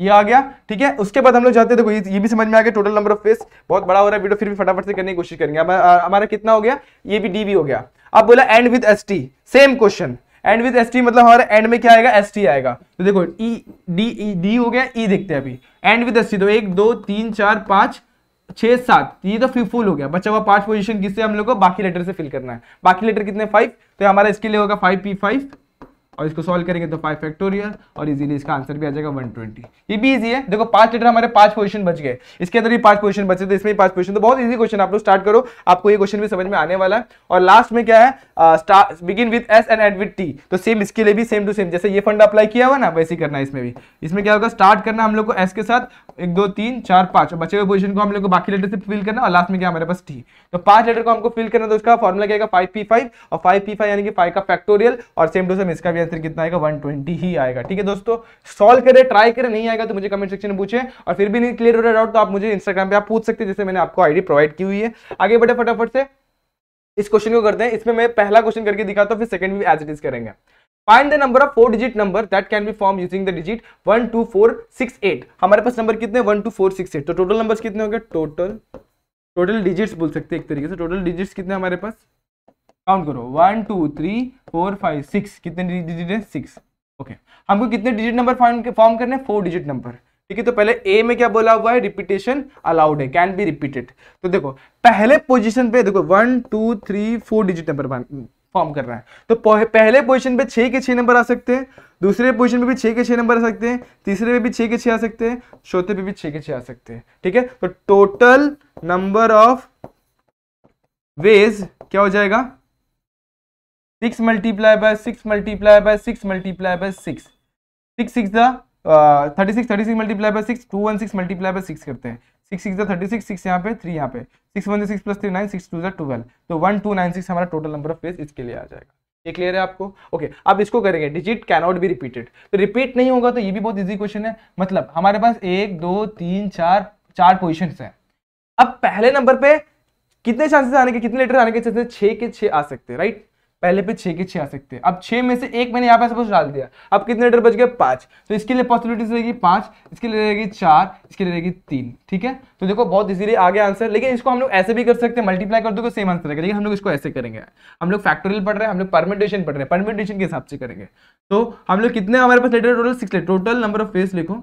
ये आ गया ठीक है उसके बाद हम लोग जाते देखो ये, ये भी समझ में आ गया टोटल नंबर ऑफ फेस बहुत बड़ा हो रहा है वीडियो फिर भी फटाफट से करने की कोशिश करेंगे हमारा कितना हो गया ये भी डी हो गया अब बोला end with S T same question end with S मतलब हमारे एंड में क्या आएगा एस आएगा तो देखो ई डी डी हो गया ई e देखते हैं अभी एंड विद एस तो एक दो तीन चार पाँच छः सात तो ये तो फिर फुल हो गया बचा हुआ पांच पोजीशन किससे हम लोग को बाकी लेटर से फिल करना है बाकी लेटर कितने फाइव तो हमारा इसके लिए होगा फाइव पी फाइव और इसको सॉल्व करेंगे तो फाइव फैक्टोरियल और इजीली इसका आंसर भी आ जाएगा वन ट्वेंटी ये भी इजी है देखो पांच लीटर हमारे पांच पोजीशन बच गए इसके अंदर भी पांच पोजीशन बचे तो इसमें पांच पोजीशन तो बहुत इजी क्वेश्चन आप लोग स्टार्ट करो आपको ये क्वेश्चन भी समझ में आने वाला है और लास्ट में क्या है begin with S and end with T तो सेम इसके लिए भी सेम टू सेम जैसे ये फंड अप्लाई किया हुआ ना वैसे ही करना है इसमें भी इसमें क्या होगा स्टार्ट करना हम लोग को एस के साथ एक दो तीन चार पांच बचे हुए पोजीशन को हम लोग को बाकी लेटर से फिल करना और लास्ट में क्या हमारे पास टी तो पांच लेटर को हमको फिल करना तो उसका फॉर्मुला क्या फाइव पी फाइव और फाइव पी फाइव यानी कि फाइव का फैक्टोरियल और सेम टू सेम इसका भी आंसर कितना आएगा 120 ही आएगा ठीक है दोस्तों सॉल्व करें ट्राई करें नहीं आएगा तो मुझे कमेंट सेक्शन में पूछे और फिर भी नहीं क्लियर हो रहा डाउट तो आप मुझे इंस्टाग्राम पे आप पूछ सकते हैं जैसे मैंने आपको आईडी प्रोवाइड की हुई है आगे बढ़े फटाफट से इस क्वेश्चन को करते हैं इसमें मैं पहला क्वेश्चन करके दिखाता हूँ फिर सेकंड भी एज इट इज करेंगे find the number of four digit number that can be form using the digit one two four six eight हमारे पास नंबर कितने one two four six eight तो टोटल नंबर्स कितने हो गए total total digits बोल सकते हैं एक तरीके से टोटल डिजिट्स कितने हमारे पास काउंट करो one two three four five six कितने डिजिट है सिक्स ओके हमको कितने डिजिट नंबर फॉर्म करने हैं फोर डिजिट नंबर ठीक है तो पहले ए में क्या बोला हुआ है रिपीटेशन अलाउड है कैन बी रिपीटेड तो देखो पहले पोजीशन पे देखो one two three four digit number form कर रहा है तो पहले पोजीशन पे छह के छह नंबर आ सकते हैं दूसरे पोजीशन पे भी छह के छह नंबर आ सकते हैं तीसरे पे भी छह के छह आ सकते हैं चौथे पे भी छह के छह आ सकते हैं ठीक है तो टोटल नंबर ऑफ वेज क्या हो जाएगा six multiply by six multiply by six multiply by six six six thirty six thirty six multiply by six two one six multiply by six करते हैं six six thirty six six यहाँ पे three यहाँ पे six one six plus three nine six two twelve तो one two nine six हमारा total number of ways इसके लिए आ जाएगा ये क्लियर है आपको ओके okay, अब इसको करेंगे डिजिट कैनॉट बी रिपीटेड तो रिपीट नहीं होगा तो ये भी बहुत इजी क्वेश्चन है मतलब हमारे पास एक दो तीन चार चार पोजिशन है अब पहले नंबर पे कितने चांसेस आने के कितने लेटर आने के चांसेस छह के छह आ सकते हैं राइट पहले पे छः के छह आ सकते हैं अब छे में से एक मैंने यहाँ पे सपोज डाल दिया अब कितने लेटर बच गए पांच तो इसके लिए पॉसिबिलिटीज रहेगी पांच इसके लिए रहेगी चार इसके लिए रहेगी तीन ठीक है तो देखो बहुत इजीली आगे आंसर लेकिन इसको हम लोग ऐसे भी कर सकते हैं मल्टीप्लाई कर दो सेम आंसर रहेगा लेकिन हम लोग इसको ऐसे करेंगे हम लोग फैक्टोरियल पढ़ रहे हैं हम लोग परमिटेशन पढ़ रहे हैं परमिटेशन के हिसाब से करेंगे तो हम लोग कितने हमारे पास letter total six total number of ways लिखो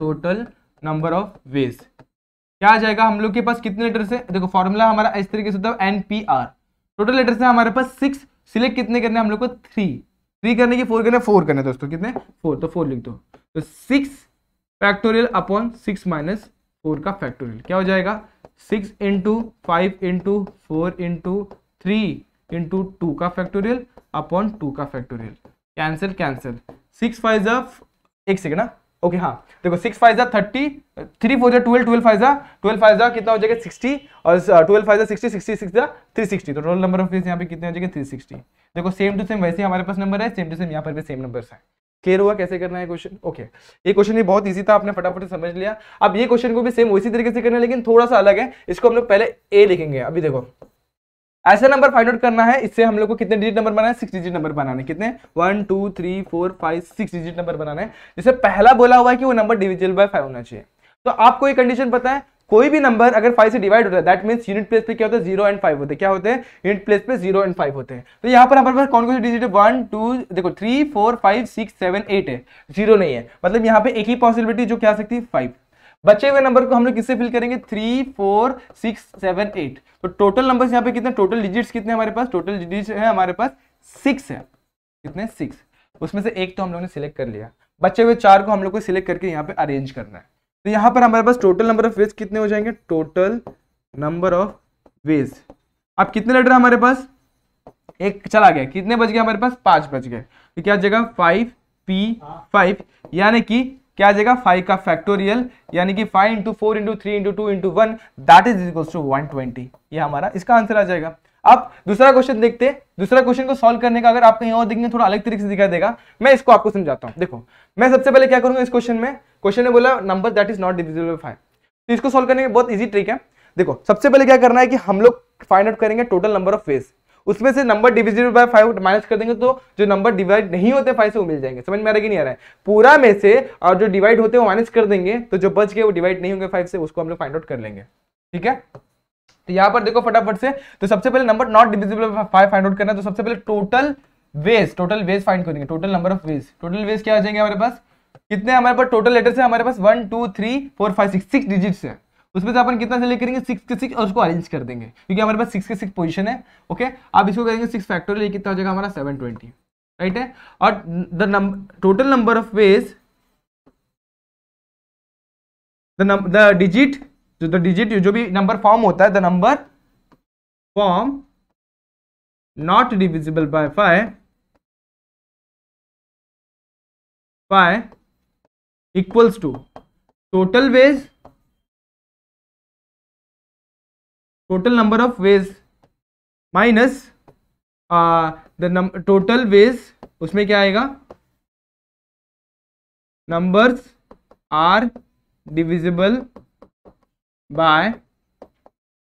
टोटल नंबर ऑफ वेज क्या आ जाएगा हम लोग के पास कितने लेटर से देखो फॉर्मूला हमारा इस तरीके से होता है एन टोटल लेटर्स है हमारे पास सिक्स सिलेक्ट कितने करने हम लोग को थ्री थ्री करने की फोर करने फोर करने दोस्तों कितने फोर तो फोर लिख दो तो six factorial upon six minus four का फैक्टोरियल क्या हो जाएगा six into five into four into three into two का फैक्टोरियल अपॉन टू का factorial cancel cancel six five एक सेकेंड ना हाँ? ओके हाँ देखो सिक्स फाइव जा थर्टी थ्री फोर जा ट्वेल्व ट्वेल्व फाइव जा ट्वेल्व फाइव जा कितना हो जाएगा सिक्सटी और ट्वेल्व फाइव uh, जा सिक्सटी सिक्सटी सिक्स जा थ्री सिक्सटी तो टोटल नंबर ऑफ फेस यहाँ पे कितने हो जाएंगे थ्री सिक्सटी देखो सेम टू सेम वैसे हमारे पास नंबर है सेम टू सेम यहाँ पर भी सेम नंबर है क्लियर हुआ कैसे करना है क्वेश्चन ओके ये क्वेश्चन भी बहुत ईजी था आपने फटाफट समझ लिया अब ये क्वेश्चन को भी सेम उसी तरीके से करना है लेकिन थोड़ा सा अलग है इसको हम लोग पहले ए लिखेंगे अभी देखो ऐसा नंबर फाइंड आउट करना है इससे हम लोग को कितने डिजिट नंबर बनाना है सिक्स डिजिट नंबर बनाने कितने one two three four five six digit number बनाना है जैसे पहला बोला हुआ है कि वो नंबर डिविजल बाय फाइव होना चाहिए तो आपको ये कंडीशन पता है कोई भी नंबर अगर फाइव से डिवाइड होता है दैट मीन यूनिट प्लेस पे क्या होता है जीरो एंड फाइव होते हैं क्या होते हैं यूनिट प्लेस पे जीरो एंड फाइव होते हैं तो यहाँ पर हमारे पास कौन कौन से डिजिट है वन टू देखो three four five six seven eight है जीरो नहीं है मतलब यहाँ पे एक ही पॉसिबिलिटी जो क्या सकती है फाइव बचे हुए नंबर को हम लोग किससे फिल करेंगे three four six seven eight तो टोटल नंबर यहाँ पे कितने टोटल डिजिट्स कितने हमारे पास टोटल डिजिट है हमारे पास सिक्स है कितने सिक्स उसमें से एक तो हम लोग ने सिलेक्ट कर लिया बचे हुए चार को हम लोग को सिलेक्ट करके यहाँ पे अरेंज करना है तो यहाँ पर हमारे पास टोटल नंबर ऑफ वेज कितने हो जाएंगे टोटल नंबर ऑफ वेज अब कितने लेटर है हमारे पास एक चला गया कितने बज गए हमारे पास पांच बज गए तो क्या जगह फाइव पी फाइव यानी कि क्या आ जाएगा फाइव का फैक्टोरियल यानी कि five into four into three into two into one that is equal to one twenty ये हमारा इसका आंसर आ जाएगा अब दूसरा क्वेश्चन देखते हैं दूसरा क्वेश्चन को सॉल्व करने का अगर आप कहीं और देखेंगे थोड़ा अलग तरीके से दिखाई देगा मैं इसको आपको समझाता हूँ देखो मैं सबसे पहले क्या करूंगा इस क्वेश्चन में क्वेश्चन ने बोला number that is not divisible five तो इसको सॉल्व करने के बहुत ईजी ट्रिक है देखो सबसे पहले क्या करना है कि हम लोग फाइंड आउट करेंगे टोटल नंबर ऑफ फेज उसमें से number divisible by five minus कर देंगे तो जो नंबर डिवाइड नहीं होते फाइव से वो मिल जाएंगे समझ में आ रहा है कि नहीं आ रहा है पूरा में से और जो डिवाइड होते हैं वो माइनस कर देंगे तो जो बच गए वो डिवाइड नहीं होंगे फाइव से उसको हम लोग फाइंड आउट कर लेंगे ठीक है तो यहाँ पर देखो फटाफट से तो सबसे पहले number not divisible five find out करना तो सबसे पहले total ways total ways find करेंगे total number of ways total ways क्या आ जाएंगे हमारे पास कितने हमारे पास टोटल लेटर्स है हमारे पास one two three four five six six digits है उसमें से अपन कितना सेलेक्ट करेंगे सिक्स के सिक्स और उसको अरेंज कर देंगे क्योंकि हमारे पास सिक्स के सिक्स पोजीशन है ओके आप इसको करेंगे सिक्स फैक्टोरियल कितना हो जाएगा हमारा सेवन ट्वेंटी राइट है और the number total number of ways the digit जो द डिजिट जो भी नंबर फॉर्म होता है the number form not divisible by five five equals to total ways total number of ways minus the total ways उसमें क्या आएगा numbers are divisible by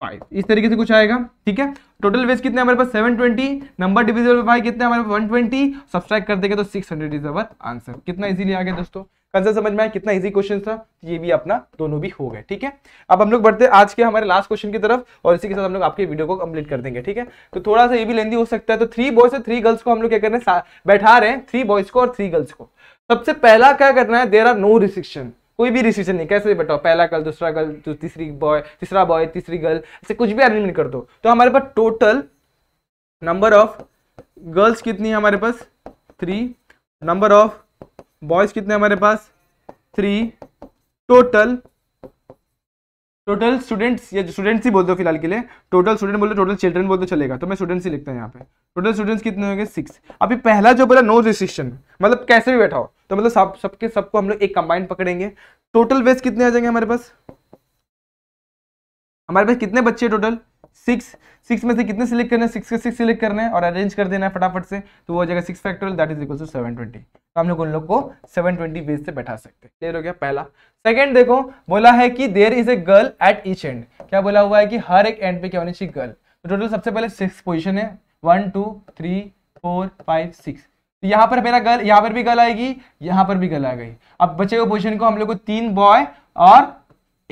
five इस तरीके से कुछ आएगा ठीक है टोटल वेज कितने हमारे पास 720 नंबर डिविजिबल बाय कितने हमारे पास 120 सब्सक्राइब कर देंगे तो 600 इज अवर आंसर कितना इजीली आ गया दोस्तों कंसेप्ट समझ में आया कितना इजी क्वेश्चन था तो ये भी अपना दोनों भी हो गए ठीक है अब हम लोग बढ़ते हैं आज के हमारे लास्ट क्वेश्चन की तरफ और इसी के साथ हम लोग आपके वीडियो को कंप्लीट कर देंगे ठीक है तो थोड़ा सा ये भी लेंदी हो सकता है तो थ्री बॉयज और थ्री गर्ल्स को हम लोग क्या कर रहे हैं बैठा रहे हैं थ्री बॉयज को और थ्री गर्ल्स को सबसे पहला क्या करना है देर आर नो रिस्ट्रिक्शन कोई भी रिसीजन नहीं कैसे बैठाओ पहला गर्ल दूसरा गर्ल तीसरी बॉय तीसरा बॉय तीसरी गर्ल ऐसे कुछ भी अरेंजमेंट कर दो तो हमारे पास टोटल नंबर ऑफ गर्ल्स कितनी है हमारे पास थ्री नंबर ऑफ बॉयज कितने हमारे पास थ्री टोटल टोटल स्टूडेंट्स या स्टूडेंट्स ही बोल दो फिलहाल के लिए टोटल स्टूडेंट बोल दो टोटल चिल्ड्रन बोल दो चलेगा तो मैं स्टूडेंट्स ही लिखता हूँ यहाँ पे टोटल स्टूडेंट्स कितने होंगे सिक्स अभी पहला जो बोला नो रिस्ट्रिक्शन मतलब कैसे भी बैठा हो तो मतलब सब सबके सबको हम लोग एक कंबाइंड पकड़ेंगे टोटल वेस्ट कितने आ जाएंगे हमारे पास हमारे पास कितने बच्चे टोटल सिक्स सिक्स में से कितने सिलेक्ट करने सिक्स के सिक्स सिलेक्ट करने और अरेंज कर देना है फटाफट से तो वो हो जाएगा six factorial that is equal to seven twenty तो हम लोग उन लोग को सेवन ट्वेंटी बेस से बैठा सकते हैं क्लियर हो गया पहला सेकंड देखो बोला है कि there is a girl at each end क्या बोला हुआ है कि हर एक एंड पे क्या होनी चाहिए गर्ल तो टोटल सबसे पहले सिक्स पोजिशन है one two three four five six तो यहाँ पर मेरा गर्ल यहाँ पर भी गर्ल आएगी यहाँ पर भी गर्ल आ गई अब बचे हुए पोजिशन को हम लोग को तीन बॉय और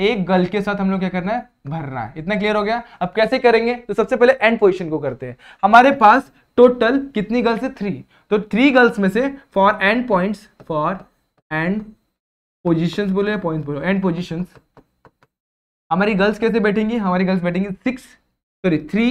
एक गर्ल के साथ हम लोग क्या करना है भरना है इतना क्लियर हो गया अब कैसे करेंगे तो सबसे पहले एंड पोजिशन को करते हैं हमारे पास टोटल कितनी गर्ल्स है थ्री तो थ्री गर्ल्स में से for end point for end position बोले पॉइंट बोलो एंड पोजिशन हमारी गर्ल्स कैसे बैठेंगी हमारी गर्ल्स बैठेंगी six sorry three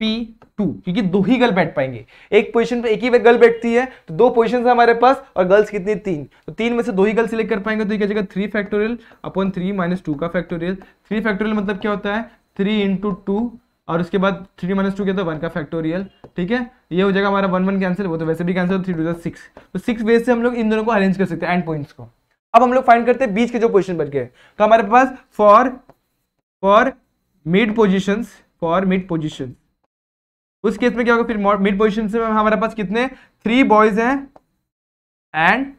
P two क्योंकि दो ही गर्ल बैठ पाएंगे एक पोजिशन पर एक ही गर्ल बैठती है तो दो पोजिशन है हमारे पास और गर्ल्स कितनी तीन तो तीन में से दो ही गर्ल सिलेक्ट कर पाएंगे तो ये क्या जाएगा three factorial upon three minus two का फैक्टोरियल थ्री फैक्टोरियल मतलब क्या होता है थ्री इंटू टू और उसके बाद थ्री माइनस टू क्या था वन का फैक्टोरियल ठीक है ये हो जाएगा हमारा वन वन कैंसिल वो तो वैसे भी कैंसिल थ्री टू सिक्स तो सिक्स वे से हम लोग इन दोनों को अरेंज कर सकते हैं एंड पॉइंट्स को अब हम लोग फाइंड करते हैं बीच के जो पोजिशन बन गए तो हमारे पास for for mid position for mid position उस केस में क्या होगा फिर मिड पोजिशन से हमारे पास कितने थ्री बॉयज हैं एंड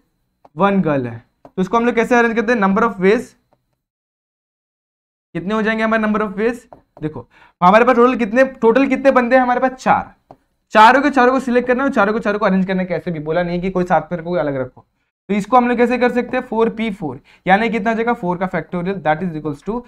वन गर्ल है तो उसको हम लोग कैसे अरेंज करते हैं नंबर ऑफ वेज कितने हो जाएंगे हमारे नंबर ऑफ वेज देखो हमारे पास टोटल कितने टोटल कितने बंदे हैं हमारे पास चार चारों के चारों को सिलेक्ट करना है चारों को चारों को अरेंज करना कैसे भी बोला नहीं कि कोई साथ में कोई अलग रखो तो इसको हम लोग कैसे कर सकते हैं फोर पी फोर यानी कितना जगह फोर का factorial that is equals to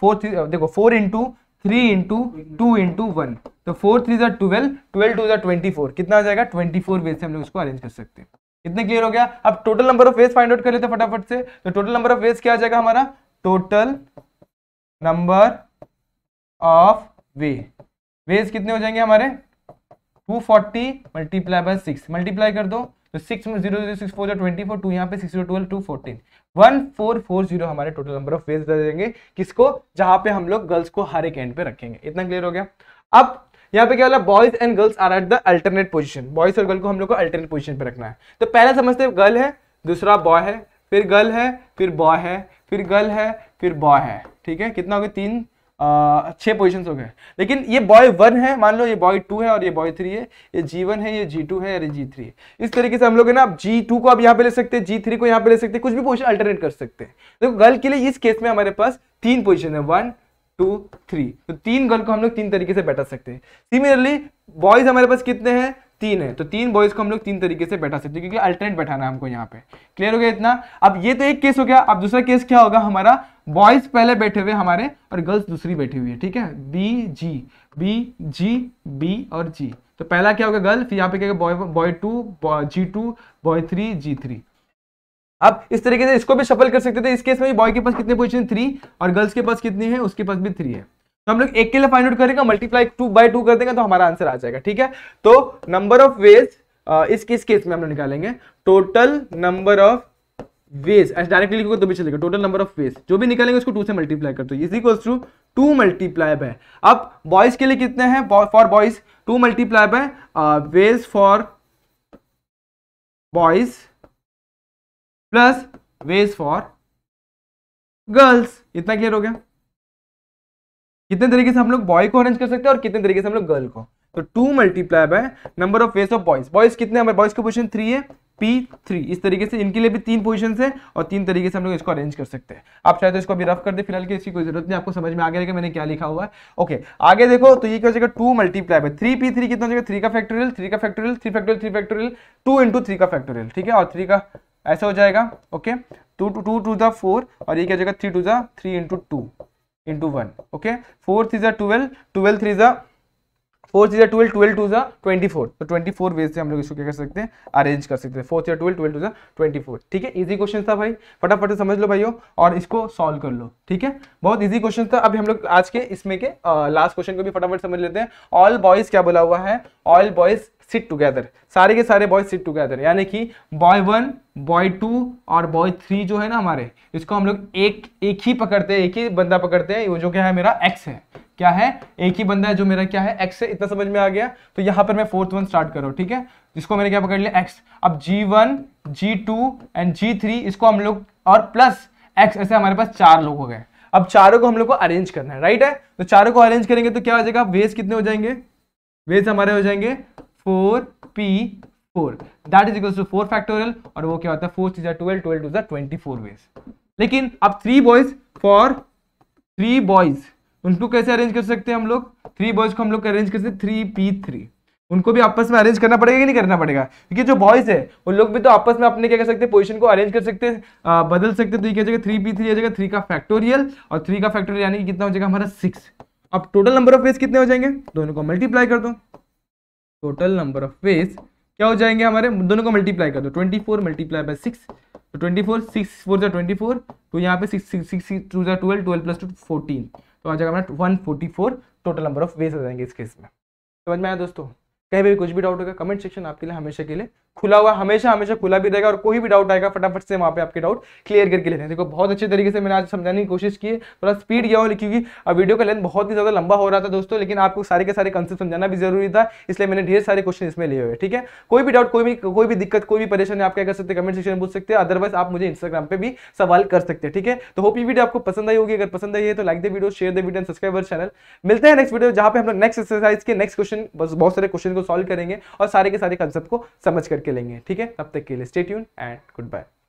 four देखो four into three into two into one तो फोर थ्री जो ट्वेल्व ट्वेल्व टू जो ट्वेंटी फोर कितना आ जाएगा ट्वेंटी फोर वेज से हम लोग उसको अरेंज कर सकते हैं इतने क्लियर हो गया अब total number of ways find out कर लेते फटाफट से तो टोटल नंबर ऑफ वेज क्या आ जाएगा हमारा total number of way ways कितने हो जाएंगे हमारे 240 forty multiply by six multiply कर दो तो सिक्स में जीरो जीरो सिक्स फोर जो ट्वेंटी फोर टू यहाँ पे six zero twelve two fourteen one four four zero हमारे टोटल नंबर ऑफ वेज दे देंगे किसको जहां पे हम लोग गर्ल्स को हर एक एंड पे रखेंगे इतना क्लियर हो गया अब यहाँ पे क्या बोला boys and girls are at the alternate position boys और गर्ल को हम लोग को अल्टरनेट पोजीशन पे रखना है तो पहला समझते हैं गर्ल है दूसरा बॉय है फिर गर्ल है फिर बॉय है फिर गर्ल है फिर बॉय है ठीक है कितना हो गया तीन छः पोजिशन हो गए लेकिन ये बॉय वन है मान लो ये बॉय टू है और ये बॉय थ्री है ये जी वन है ये जी टू है और जी थ्री है इस तरीके से हम लोग है ना जी टू को आप यहाँ पे ले सकते हैं जी थ्री को यहाँ पे ले सकते हैं कुछ भी पोजिशन अल्टरनेट कर सकते हैं देखो गर्ल के लिए इस केस में हमारे पास तीन पोजिशन है वन टू थ्री तो तीन गर्ल को हम लोग तीन तरीके से बैठा सकते हैं सिमिलरली बॉयज हमारे पास कितने हैं तीन है तो तीन बॉयज़ को हम लोग तीन तरीके से बैठा सकते हैं क्योंकि अल्टरनेट बैठाना है हमको यहाँ पे क्लियर हो गया इतना अब ये तो एक केस हो गया अब दूसरा केस क्या होगा हमारा बॉयज़ पहले बैठे हुए हमारे और गर्ल्स दूसरी बैठी हुई है ठीक है B G B G B और जी तो पहला क्या होगा गर्ल फिर यहाँ पे क्या boy boy two G two boy three G three अब इस तरीके से इसको भी सफल कर सकते थे इस केस में बॉय के पास कितने पोजिशन थ्री और गर्ल्स के पास कितनी है उसके पास भी थ्री है तो हम लोग एक के लिए फाइंड आउट करेंगे मल्टीप्लाई टू बाई टू कर देंगे तो हमारा आंसर आ जाएगा ठीक है तो नंबर ऑफ वेज इस किस केस में हम लोग निकालेंगे टोटल नंबर ऑफ वेज ऐसे डायरेक्टली लिखोगे तो भी चलेगा टोटल नंबर ऑफ वेज जो भी निकालेंगे उसको टू से मल्टीप्लाई कर दो is equals to two multiply by अब बॉयज के लिए कितने हैं for boys two multiply by ways for boys plus ways for girls इतना क्लियर हो गया कितने तरीके से हम लोग बॉय को अरेंज कर सकते हैं और कितने तरीके से हम लोग गर्ल को तो two multiply by number of ways of boys boys कितने हमारे बॉयज का पोजिशन थ्री है पी थ्री इस तरीके से इनके लिए भी तीन पोजिशन है और तीन तरीके से हम लोग इसको अरेंज कर सकते हैं आप चाहे तो इसको अभी रफ कर दे फिलहाल की इसकी कोई जरूरत नहीं आपको समझ में आ गया कि मैंने क्या लिखा हुआ है ओके आगे देखो तो ये क्या हो जाएगा two multiply by three P three कितना हो जाएगा थ्री का फैक्टोरियल थ्री का factorial three factorial three factorial two into three का फैक्टोरियल ठीक है और थ्री का ऐसा हो जाएगा okay two two two two the four और ये क्या हो जाएगा three two the three into two into one okay fourth 3 is a 12 12 3 is a 4 twelve twelve two जा ट्वेंटी फोर तो ट्वेंटी फोर वेज से हम लोग इसको क्या कर सकते हैं अरेंज कर सकते हैं fourth three twelve twelve two जा ट्वेंटी फोर ठीक है इजी क्वेश्चन था भाई फटाफट से समझ लो भाइयों और इसको सॉल्व कर लो ठीक है बहुत इजी क्वेश्चन था अभी हम लोग आज के इसमें के लास्ट क्वेश्चन को भी फटाफट समझ लेते हैं ऑल बॉयज क्या बोला हुआ है ऑल बॉयज सिट टुगेदर सारे के सारे बॉय सिट टुगेदर यानी कि बॉय वन बॉय टू और बॉय थ्री जो है ना हमारे इसको हम लोग एक एक ही पकड़ते हैं एक ही बंदा पकड़ते हैं वो जो क्या है मेरा एक्स है क्या है एक ही बंदा है जो मेरा क्या है एक्स है इतना समझ में आ गया तो यहाँ पर मैं फोर्थ वन स्टार्ट कर रहा हूँ ठीक है जिसको मैंने क्या पकड़ लिया एक्स अब G one G two and G three इसको हम लोग और प्लस एक्स ऐसे हमारे पास चार लोग हो गए अब चारों को हम लोग को अरेंज करना है राइट है तो चारों को अरेंज करेंगे तो क्या हो जाएगा वेज कितने हो जाएंगे वेज हमारे हो जाएंगे four P four that is equal to four factorial और वो क्या होता है फोर चीज twelve twelve two twenty four ways लेकिन अब three boys for three boys उनको कैसे अरेंज कर सकते हैं हम लोग थ्री बॉयज को हम लोग अरेंज कर सकते हैं थ्री पी थ्री उनको भी आपस में अरेंज करना पड़ेगा कि नहीं करना पड़ेगा क्योंकि जो बॉयज है वो लोग भी तो आपस में अपने क्या कर सकते हैं पोजीशन को अरेंज कर सकते हैं बदल सकते तो ये क्या जाएगा थ्री पी थ्री जगह थ्री का फैक्टोरियल और थ्री का फैक्टोरियल यानी कि कितना हो जाएगा हमारा सिक्स अब टोटल नंबर ऑफ वेज कितने हो जाएंगे दोनों को मल्टीप्लाई कर दो टोटल नंबर ऑफ फेस क्या हो जाएंगे हमारे दोनों को मल्टीप्लाई कर दो twenty four multiply by six तो ट्वेंटी फोर सिक्स फोर जो ट्वेंटी फोर तो यहाँ पे सिक्स सिक्स सिक्स टू जो twelve twelve plus two fourteen तो आ जाएगा हमारा one forty four total number of ways आ जाएंगे इस केस में समझ में आया दोस्तों कहीं भी कुछ भी डाउट होगा कमेंट सेक्शन आपके लिए हमेशा के लिए खुला हुआ हमेशा हमेशा खुला भी रहेगा और कोई भी डाउट आएगा फटाफट से वहाँ पे आपके डाउट क्लियर करके हैं देखो बहुत अच्छे तरीके से मैंने आज समझाने की कोशिश की है थोड़ा स्पीड गया हूँ क्योंकि वीडियो का लेंथ बहुत ही ज़्यादा लंबा हो रहा था दोस्तों लेकिन आपको सारे के सारे कंसेप्ट समझाना भी जरूरी था इसलिए मैंने ढेर सारे क्वेश्चन इसमें लिए हुए ठीक है कोई भी डाउट कोई भी कोई भी दिक्कत कोई भी परेशानी आप क्या कर सकते कमेंट सेक्शन में पूछ सकते हैं अदरवाइज आप मुझे इंस्टाग्राम पर भी सवाल कर सकते हैं ठीक है तो होप ये वीडियो आपको पसंद आई होगी अगर पसंद आई है तो like the video share the video and subscriber channel मिलते हैं नेक्स्ट वीडियो जहाँ पे हम लोग नेक्स्ट एक्सरसाइज के नेक्स्ट क्वेश्चन बहुत सारे क्वेश्चन को सॉल्व करेंगे और सारे के सारे कंसेप्ट को समझ करके करके लेंगे ठीक है तब तक के लिए स्टेट्यून एंड गुड बाय